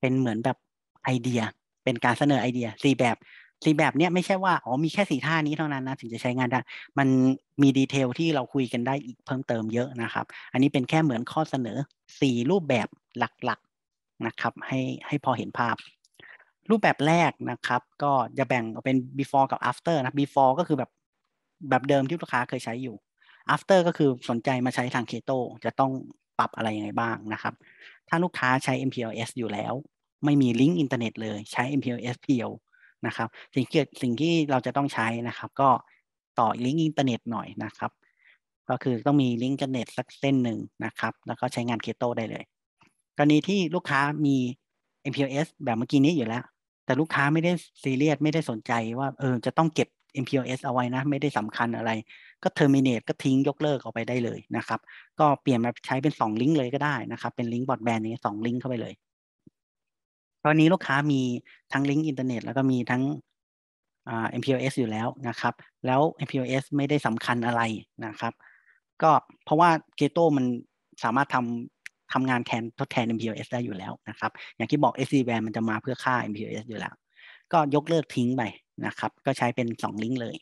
เป็นเหมือนแบบไอเดีย เป็นการเสนอไอเดีย4แบบสีแบบเนี้ยไม่ใช่ว่าอ๋อมีแค่สีท่านี้เท่านั้นนะ ถึงจะใช้งานได้ มันมีดีเทลที่เราคุยกันได้อีกเพิ่มเติมเยอะนะครับ อันนี้เป็นแค่เหมือนข้อเสนอสี่รูปแบบหลักๆนะครับ ให้ให้พอเห็นภาพ รูปแบบแรกนะครับ ก็จะแบ่งเป็น before กับ after นะ before ก็คือแบบแบบเดิมที่ลูกค้าเคยใช้อยู่ after ก็คือสนใจมาใช้ทางเคโต จะต้องปรับอะไรยังไงบ้างนะครับ ถ้าลูกค้าใช้ MPLS อยู่แล้ว ไม่มีลิงก์อินเทอร์เน็ตเลยใช้ MPLS เพียวนะครับสิ่งเกิดสิ่งที่เราจะต้องใช้นะครับ ก็ต่อลิงก์อินเทอร์เน็ตหน่อยนะครับก็คือต้องมีลิงก์อินเทอร์เน็ตสักเส้นหนึ่งนะครับแล้วก็ใช้งานเคโตได้เลย กรณีที่ลูกค้ามี MPLS แบบเมื่อกี้นี้อยู่แล้ว แต่ลูกค้าไม่ได้ซีเรียสไม่ได้สนใจว่าเออจะต้องเก็บ MPLS เอาไว้นะ ไม่ได้สำคัญอะไรก็ terminate ก็ทิ้งยกเลิกออกไปได้เลยนะครับ ก็เปลี่ยนมาใช้เป็น2ลิงก์เลยก็ได้นะครับ เป็นลิงก์บอดแบนด์นี้สองลิงก์เข้าไปเลย ตอนนี้ลูกค้ามีทั้งลิงก์อินเทอร์เน็ต แล้วก็มีทั้งอ MPLS อยู่แล้วนะครับ แล้ว MPLS ไม่ได้สำคัญอะไรนะครับ ก็เพราะว่า Gato มันสามารถทำทำงานแทนทดแทน MPLS ได้อยู่แล้วนะครับ อย่างที่บอก s d w a n มันจะมาเพื่อค่า MPLS อยู่แล้ว ก็ยกเลิกทิ้งไปนะครับ ก็ใช้เป็น2ลิงก์เลย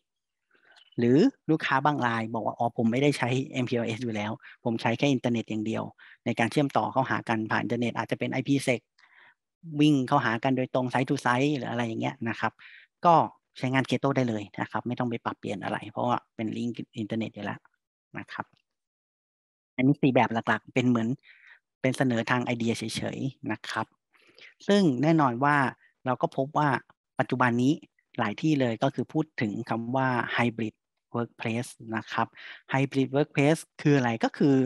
หรือลูกค้าบางรายบอกว่าอ๋อผมไม่ได้ใช้ MPLS อยู่แล้ว ผมใช้แค่อินเทอร์เน็ตอย่างเดียว ในการเชื่อมต่อเข้าหากันผ่านอินเทอร์เน็ตอาจจะเป็น IPsec วิ่งเข้าหากันโดยตรงไซต์ทูไซต์หรืออะไรอย่างเงี้ยนะครับ ก็ใช้งานเคโตได้เลยนะครับ ไม่ต้องไปปรับเปลี่ยนอะไร เพราะว่าเป็นลิงก์อินเทอร์เน็ตอยู่แล้วนะครับ อันนี้สี่แบบหลักๆเป็นเหมือนเป็นเสนอทางไอเดียเฉยๆนะครับ ซึ่งแน่นอนว่าเราก็พบว่าปัจจุบันนี้หลายที่เลยก็คือพูดถึงคำว่าไฮบริด Workplace นะครับ Hybrid Workplace คืออะไรก็คือ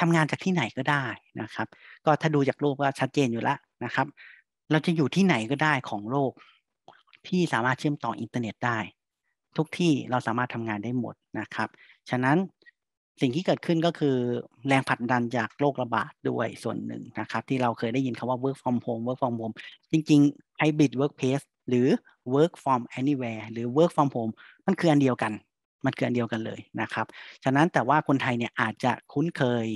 ทำงานจากที่ไหนก็ได้นะครับ ก็ถ้าดูจากรูปก็ชัดเจนอยู่แล้วนะครับ เราจะอยู่ที่ไหนก็ได้ของโลกที่สามารถเชื่อมต่ออินเทอร์เน็ตได้ ทุกที่เราสามารถทำงานได้หมดนะครับ ฉะนั้นสิ่งที่เกิดขึ้นก็คือแรงผลักดันจากโรคระบาดด้วยส่วนหนึ่งนะครับ ที่เราเคยได้ยินคำว่า work from home work from home จริงๆ hybrid workplace หรือ work from anywhere หรือ work from home มันคืออันเดียวกัน มันคืออันเดียวกันเลยนะครับ ฉะนั้นแต่ว่าคนไทยเนี่ยอาจจะคุ้นเคย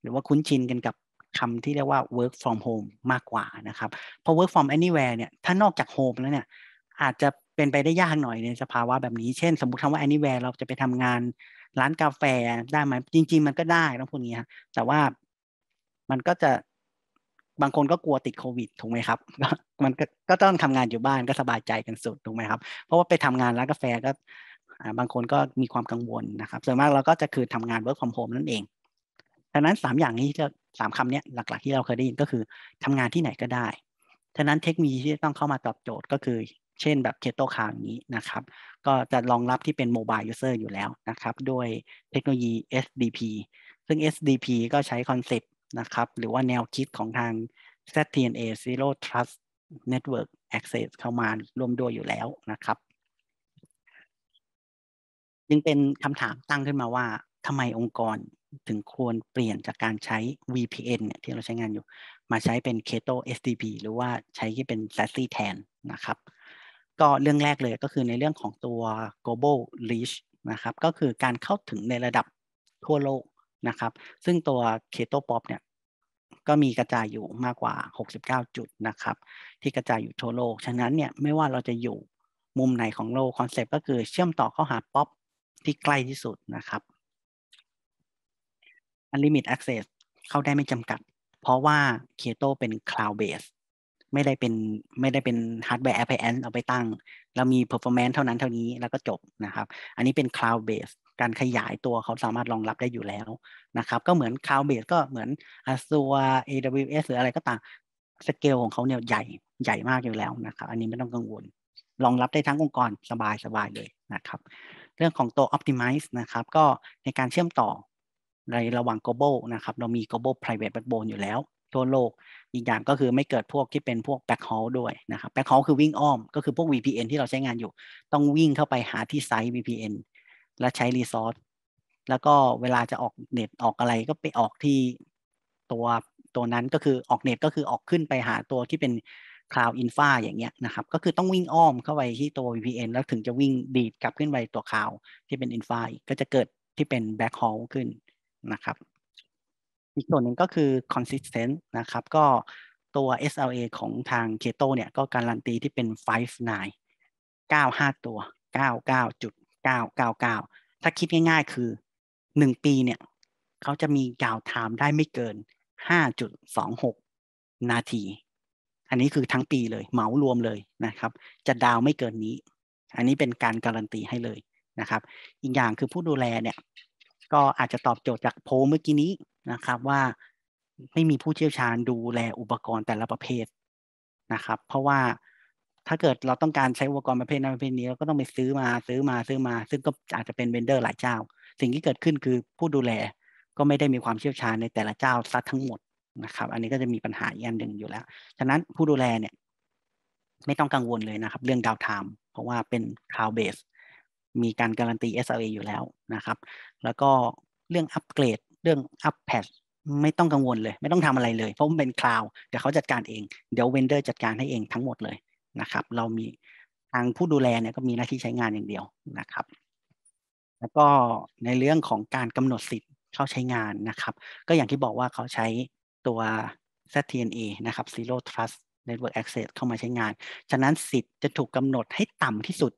หรือว่าคุ้นชินกันกับคำที่เรียกว่า work from home มากกว่านะครับ เพราะ work from anywhere เนี่ย ถ้านอกจาก home แล้วเนี่ยอาจจะเป็นไปได้ยากหน่อยในสภาวะแบบนี้ เช่น สมมติคำว่า anywhere เราจะไปทำงานร้านกาแฟได้ไหมจริง ๆ มันก็ได้ต้องพูดงี้ฮะแต่ว่ามันก็จะบางคนก็กลัวติดโควิดถูกไหมครับมันก็ต้องทำงานอยู่บ้านก็สบายใจกันสุดถูกไหมครับเพราะว่าไปทำงานร้านกาแฟก็บางคนก็มีความกังวลนะครับ ส่วนมากเราก็จะคือทำงานวิร์กความโฮมนั่นเองดังนั้น3อย่างนี้จะสามคำนี้หลัก ๆที่เราเคยได้ยินก็คือทำงานที่ไหนก็ได้ฉะนั้นเทคโนโลยีที่ต้องเข้ามาตอบโจทย์ก็คือ เช่นแบบเคโตคางนี้นะครับก็จะรองรับที่เป็นโมบายยูเซอร์อยู่แล้วนะครับด้วยเทคโนโลยี SDP ซึ่ง SDP ก็ใช้คอนเซปตนะครับหรือว่าแนวคิดของทาง ZTNA Zero Trust Network Access เข้ามารวมด้วยอยู่แล้วนะครับยังเป็นคำถามตั้งขึ้นมาว่าทำไมองค์กรถึงควรเปลี่ยนจากการใช้ VPN เนี่ยที่เราใช้งานอยู่มาใช้เป็น k e t o SDP หรือว่าใช้ที่เป็น s a s y แทนนะครับก็เรื่องแรกเลยก็คือในเรื่องของตัว global reach นะครับก็คือการเข้าถึงในระดับทั่วโลกนะครับซึ่งตัวเคโตป๊อปเนี่ยก็มีกระจายอยู่มากกว่า 69 จุดนะครับที่กระจายอยู่ทั่วโลก ฉะนั้นเนี่ยไม่ว่าเราจะอยู่มุมไหนของโลกคอนเซปต์ก็คือเชื่อมต่อเข้าหาป๊อปที่ใกล้ที่สุดนะครับ Unlimited Access เข้าได้ไม่จำกัด เพราะว่า Keto เป็น Cloud Base ไม่ได้เป็นไม่ได้เป็นฮาร์ดแวร์แอปพลิเคชันเอาไปตั้ง เรามี performance เท่านั้นเท่านี้แล้วก็จบนะครับอันนี้เป็น cloud base การขยายตัวเขาสามารถรองรับได้อยู่แล้วนะครับ ก็เหมือน Cloud Base ก็เหมือน Azure AWS หรืออะไรก็ตามสเกลของเขาเนี่ยใหญ่ใหญ่มากอยู่แล้วนะครับ อันนี้ไม่ต้องกังวลรองรับได้ทั้งองค์กรสบายสบายเลยนะครับ เรื่องของตัว Optimize นะครับก็ในการเชื่อมต่อในระหว่าง global นะครับเรามี global private backbone อยู่แล้วทั่วโลกอีกอย่างก็คือไม่เกิดพวกที่เป็นพวก backhaul ด้วยนะครับ backhaul คือวิ่งอ้อมก็คือพวก VPN ที่เราใช้งานอยู่ต้องวิ่งเข้าไปหาที่ไซต์ VPN และใช้รีซอสแล้วก็เวลาจะออกเน็ตออกอะไรก็ไปออกที่ตัวตัวนั้นก็คือออกเน็ตก็คือออกขึ้นไปหาตัวที่เป็น Cloud Infra อย่างเงี้ยนะครับ ก็คือต้องวิ่งอ้อมเข้าไปที่ตัว VPN แล้วถึงจะวิ่งดีดกลับขึ้นไปตัว Cloud ที่เป็น Infra ก็จะเกิดที่เป็น Backhaul ขึ้นนะครับ อีกส่วนหนึ่งก็คือ consistent นะครับ ก็ตัว SLA ของทาง Keto เนี่ยก็การันตีที่เป็น 5 9 9 5 ตัว9 9ุดก้าเก้าเก้าถ้าคิดง่ายๆ คือหนึ่งปีเนี่ย เขาจะมีดาวไทม์ได้ไม่เกินห้าจุดสองหกนาที อันนี้คือทั้งปีเลยเหมารวมเลยนะครับ จะดาวไม่เกินนี้ อันนี้เป็นการการันตีให้เลยนะครับ อีกอย่างคือผู้ดูแลเนี่ย ก็อาจจะตอบโจทย์จากโพเมื่อกี้นี้นะครับว่า ไม่มีผู้เชี่ยวชาญดูแลอุปกรณ์แต่ละประเภทนะครับ เพราะว่าถ้าเกิดเราต้องการใช้อุปกรณ์ประเภทนั้นประเภทนี้เราก็ต้องไปซื้อมาซื้อมาซื้อมาซึ่งก็อาจจะเป็นเวนเดอร์หลายเจ้า สิ่งที่เกิดขึ้นคือผู้ดูแลก็ไม่ได้มีความเชี่ยวชาญในแต่ละเจ้าซัดทั้งหมดนะครับ อันนี้ก็จะมีปัญหาอีกอันหนึ่งอยู่แล้ว ฉะนั้นผู้ดูแลเนี่ยไม่ต้องกังวลเลยนะครับเรื่องดาวไทม์เพราะว่าเป็น cloud base มีการการันตี SLA อยู่แล้วนะครับ แล้วก็เรื่องอัปเกรดเรื่องอัปแพทไม่ต้องกังวลเลย ไม่ต้องทำอะไรเลยเพราะมันเป็นคลาวด์เดี๋ยวเขาจัดการเอง เดี๋ยวเวนเดอร์จัดการให้เองทั้งหมดเลยนะครับเรามีทางผู้ดูแลเนี่ยก็มีหน้าที่ใช้งานอย่างเดียวนะครับ แล้วก็ในเรื่องของการกำหนดสิทธิ์เข้าใช้งานนะครับ ก็อย่างที่บอกว่าเขาใช้ตัว ZTNA นะครับ Zero Trust Network Access เข้ามาใช้งาน ฉะนั้นสิทธิ์จะถูกกำหนดให้ต่ำที่สุด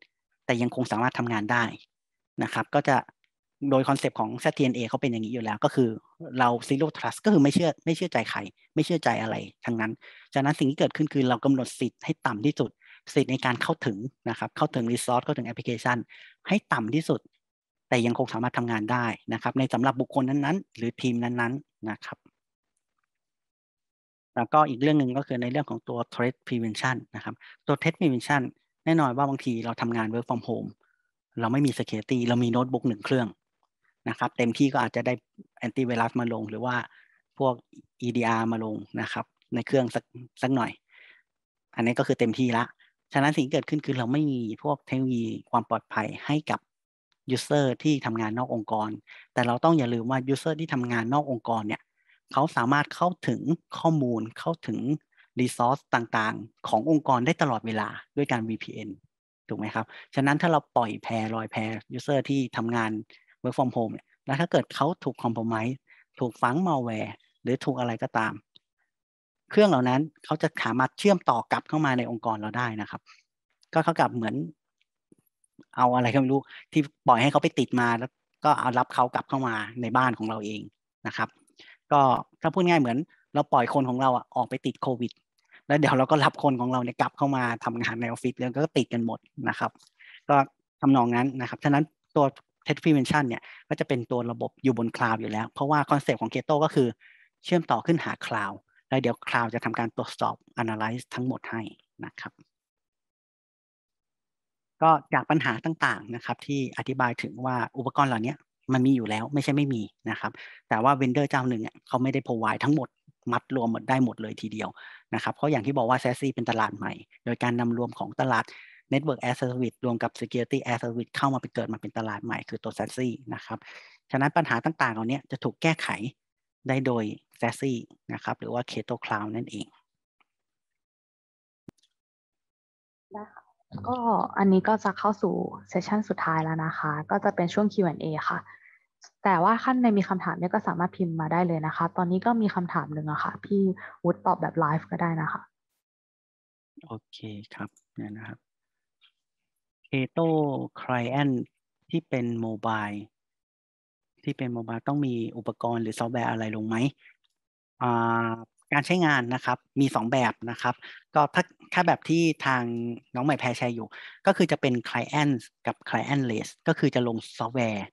แต่ยังคงสามารถทำงานได้นะครับ ก็จะโดยคอนเซปต์ของ ZTNA เขาเป็นอย่างนี้อยู่แล้วก็คือเรา Zero Trust ก็คือไม่เชื่อไม่เชื่อใจใคร ไม่เชื่อใจอะไร ทั้งนั้นจากนั้นสิ่งที่เกิดขึ้นคือเรากำหนดสิทธิ์ให้ต่ำที่สุดสิทธิ์ในการเข้าถึงนะครับ เข้าถึงรีซอสเข้าถึงแอปพลิเคชัน ให้ต่ำที่สุด แต่ยังคงสามารถทำงานได้นะครับ ในสำหรับบุคคลนั้นๆ หรือทีมนั้นๆนะครับ แล้วก็อีกเรื่องหนึ่งก็คือในเรื่องของตัว threat prevention นะครับ ตัว threat prevention แน่นอนว่าบางทีเราทำงาน work from home เราไม่มี security เรามีโน้ตบุ๊กหนึ่งเครื่องนะครับเต็มที่ก็อาจจะได้ anti virus มาลงหรือว่าพวก EDR มาลงนะครับในเครื่องสักสักหน่อย อันนี้ก็คือเต็มที่ละฉะนั้นสิ่งเกิดขึ้นคือเราไม่มีพวกเทคโนโลยีความปลอดภัยให้กับยูเซอร์ที่ทำงานนอกองค์กร แต่เราต้องอย่าลืมว่ายูเซอร์ที่ทำงานนอกองค์กรเนี่ยเขาสามารถเข้าถึงข้อมูลเข้าถึงรีซอสต่างๆ ขององค์กรได้ตลอดเวลาด้วยการ VPN ถูกไหมครับฉะนั้นถ้าเราปล่อยแพรลอยแพรยูเซอร์ที่ทำงาน Work from Home เนี่ยแล้วถ้าเกิดเขาถูกคอมโพมไ์ถูกฝังมาแวร์ หรือถูกอะไรก็ตามเครื่องเหล่านั้นเขาจะสามารถเชื่อมต่อกลับเข้ามาในองค์กรเราได้นะครับ ก็เขากลับเหมือน เอาอะไรก็ไม่รู้ที่ปล่อยให้เขาไปติดมาแล้วก็เอารับเขากลับเข้ามาในบ้านของเราเองนะครับ ก็ถ้าพูดง่ายเหมือน เราปล่อยคนของเราออกไปติดโควิด แล้วเดี๋ยวเราก็รับคนของเราเนี่ยกลับเข้ามาทำงานในออฟฟิศแล้วก็ติดกันหมดนะครับ ก็ทำนองนั้นนะครับ ฉะนั้นตัว t e t prevention เนี่ยก็จะเป็นตัวระบบอยู่บนคลาวด์อยู่แล้ว เพราะว่าคอนเซปต์ของ Keto ก็คือเชื่อมต่อขึ้นหาคลาวด์แล้วเดี๋ยวคลาวจะทำการตรวจสอบ Analyze ทั้งหมดให้นะครับ ก็จากปัญหาต่างๆ นะครับ ที่อธิบายถึงว่าอุปกรณ์เหล่านี้มันมีอยู่แล้วไม่ใช่ไม่มีนะครับ แต่ว่าเวนเดอร์เจ้าหนึ่งเขาไม่ได้พร o v i ทั้งหมด มัดรวมหมดได้หมดเลยทีเดียวนะครับ เพราะอย่างที่บอกว่าแซซี่เป็นตลาดใหม่ โดยการนำรวมของตลาด Network as a Service รวมกับ Security as a Service เข้ามาเป็นเกิดมาเป็นตลาดใหม่คือตัวแซซี่นะครับฉะนั้นปัญหาต่างๆเหล่านี้จะถูกแก้ไขได้โดยแฟซี่นะครับหรือว่าเคโตคลาวนั่นเองได้ค่ะก็อันนี้ก็จะเข้าสู่เซสชันสุดท้ายแล้วนะคะก็จะเป็นช่วง Q&A ค่ะ แต่ว่าขั้นในมีคำถามเนี่ยก็สามารถพิมพ์มาได้เลยนะคะ ตอนนี้ก็มีคำถามหนึ่งอะคะ่ะ พี่วุฒิตอบแบบไลฟ์ก็ได้นะคะโอเคครับเนี่ยนะครับเคโตคลแอนที่เป็นโมบายที่เป็นโมบายต้องมีอุปกรณ์หรือซอฟต์แวร์อะไรลงไหม การใช้งานนะครับมี 2 แบบนะครับ ก็ถ้าถ้าแบบที่ทางน้องใหม่แพรแชร์อยู่ ก็คือจะเป็น client กับ clientless ก็คือจะลงซอฟต์แวร์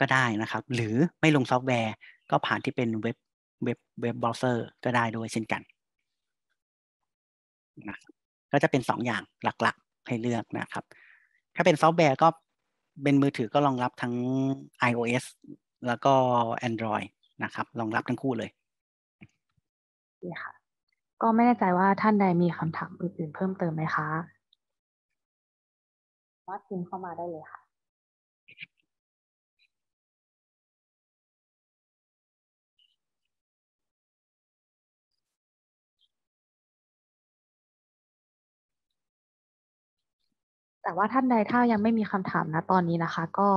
ก็ได้นะครับ หรือไม่ลงซอฟต์แวร์ก็ผ่านที่เป็นเว็บเว็บเว็บเบราว์เซอร์ ก็ได้ด้วยเช่นกันนะก็จะเป็น 2 อย่างหลัก ๆ ให้เลือกนะครับ ถ้าเป็นซอฟต์แวร์ก็เป็นมือถือก็รองรับทั้ง iOS แล้วก็ Android นะครับรองรับทั้งคู่เลยค่ะ ก็ไม่แน่ใจว่าท่านใดมีคำถามอื่น ๆ เพิ่มเติมไหมคะว่าพิมพ์เข้ามาได้เลยค่ะ แต่ว่าท่านใดถ้ายังไม่มีคำถามนะตอนนี้นะคะ ก็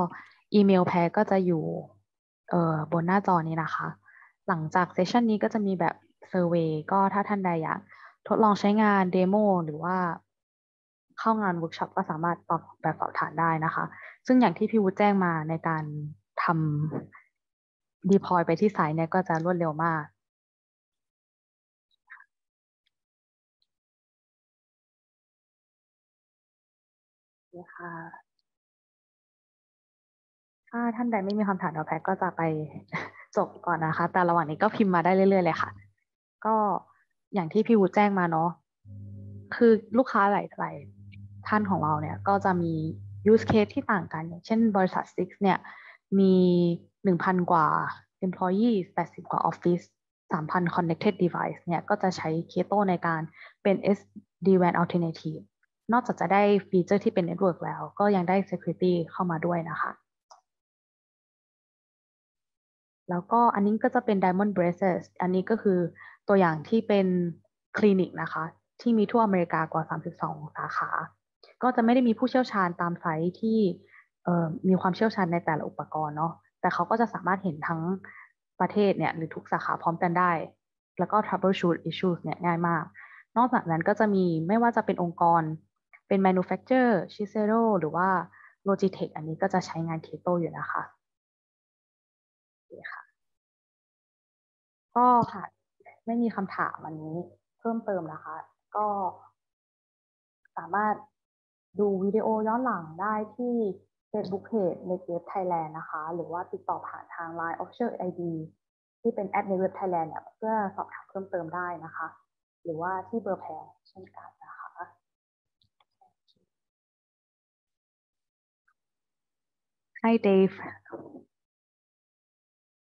อีเมลแพรก็จะอยู่เอ่อบนหน้าจอนี้นะคะ หลังจากเซสชันนี้ก็จะมีแบบเซอร์เวยก็ถ้าท่านใดอยากทดลองใช้งานเดโมหรือว่าเข้างานเวิร์กช็อปก็สามารถตอบแบบสอบถามได้นะคะซึ่งอย่างที่พี่วุฒิแจ้งมาในการทำดีพอยไปที่สายเนี่ยก็จะรวดเร็วมากนะคะถ้าท่านใดไม่มีคำถามเราแพ็กก็จะไปจบก่อนนะคะ แต่ระหว่างนี้ก็พิมพ์มาได้เรื่อยๆเลยค่ะก็อย่างที่พี่วูแจ้งมาเนาะคือลูกค้าหลายๆท่านของเราเนี่ยก็จะมี use case ที่ต่างกันอย่างเช่นบริษัท Six เนี่ยมี1,000กว่า employee 80กว่า office 3,000 connected device เนี่ย ก็จะใช้ Keto ในการเป็น SD-WAN alternative นอกจากจะได้ฟีเจอร์ที่เป็น network แล้ว ก็ยังได้ security เข้ามาด้วยนะคะแล้วก็อันนี้ก็จะเป็น Diamond Braces อันนี้ก็คือตัวอย่างที่เป็นคลินิกนะคะ ที่มีทั่วอเมริกากว่า 32 สาขา ก็จะไม่ได้มีผู้เชี่ยวชาญตามไซต์ที่มีความเชี่ยวชาญในแต่ละอุปกรณ์เนาะ แต่เขาก็จะสามารถเห็นทั้งประเทศเนี่ยหรือทุกสาขาพร้อมกันได้ แล้วก็ troubleshoot issues เนี่ยง่ายมาก นอกจากนั้นก็จะมีไม่ว่าจะเป็นองค์กรเป็น manufacturer Shiseido หรือว่า Logitech อันนี้ก็จะใช้งาน Keto อยู่นะคะค่ะก็ค่ะไม่มีคำถามวันนี้เพิ่มเติมนะคะ ก็ สามารถดูวิดีโอย้อนหลังได้ที่ Facebook Page ในเว็บ Thailand นะคะ หรือว่าติดต่อผ่านทาง Line Official ID ที่เป็นแอดในเว็บ Thailand เนี่ยเพื่อสอบถามเพิ่มเติมได้นะคะ หรือว่าที่เบอร์แพรเช่นกันนะคะให้ Dave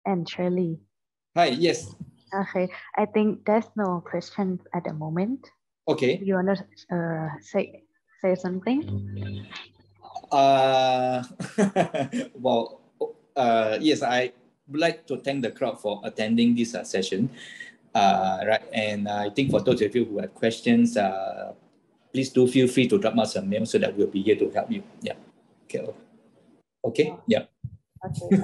and Shirley. Hi, yes. Okay, I think there's no questions at the moment. Okay. You wanna uh, say say something? Uh, [LAUGHS] well, uh, yes, I would like to thank the crowd for attending this uh, session. Uh, right, and I think for those of you who have questions, uh, please do feel free to drop us a mail so that we'll be here to help you. Yeah. Okay. Okay. Yeah. Okay,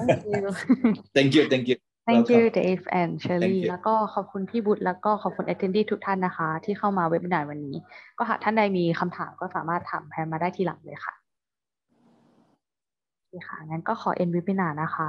thank you thank you thank you Thank you Dave and Shirley แล้วก็ขอบคุณพี่บุตรแล้วก็ขอบคุณ attendee ทุกท่านนะคะ ที่เข้ามาเว็บนาร์วันนี้ ก็หากท่านใดมีคำถามก็สามารถถามแพมมาได้ทีหลังเลยค่ะค่ะงั้นก็ขอ end webinar นะคะ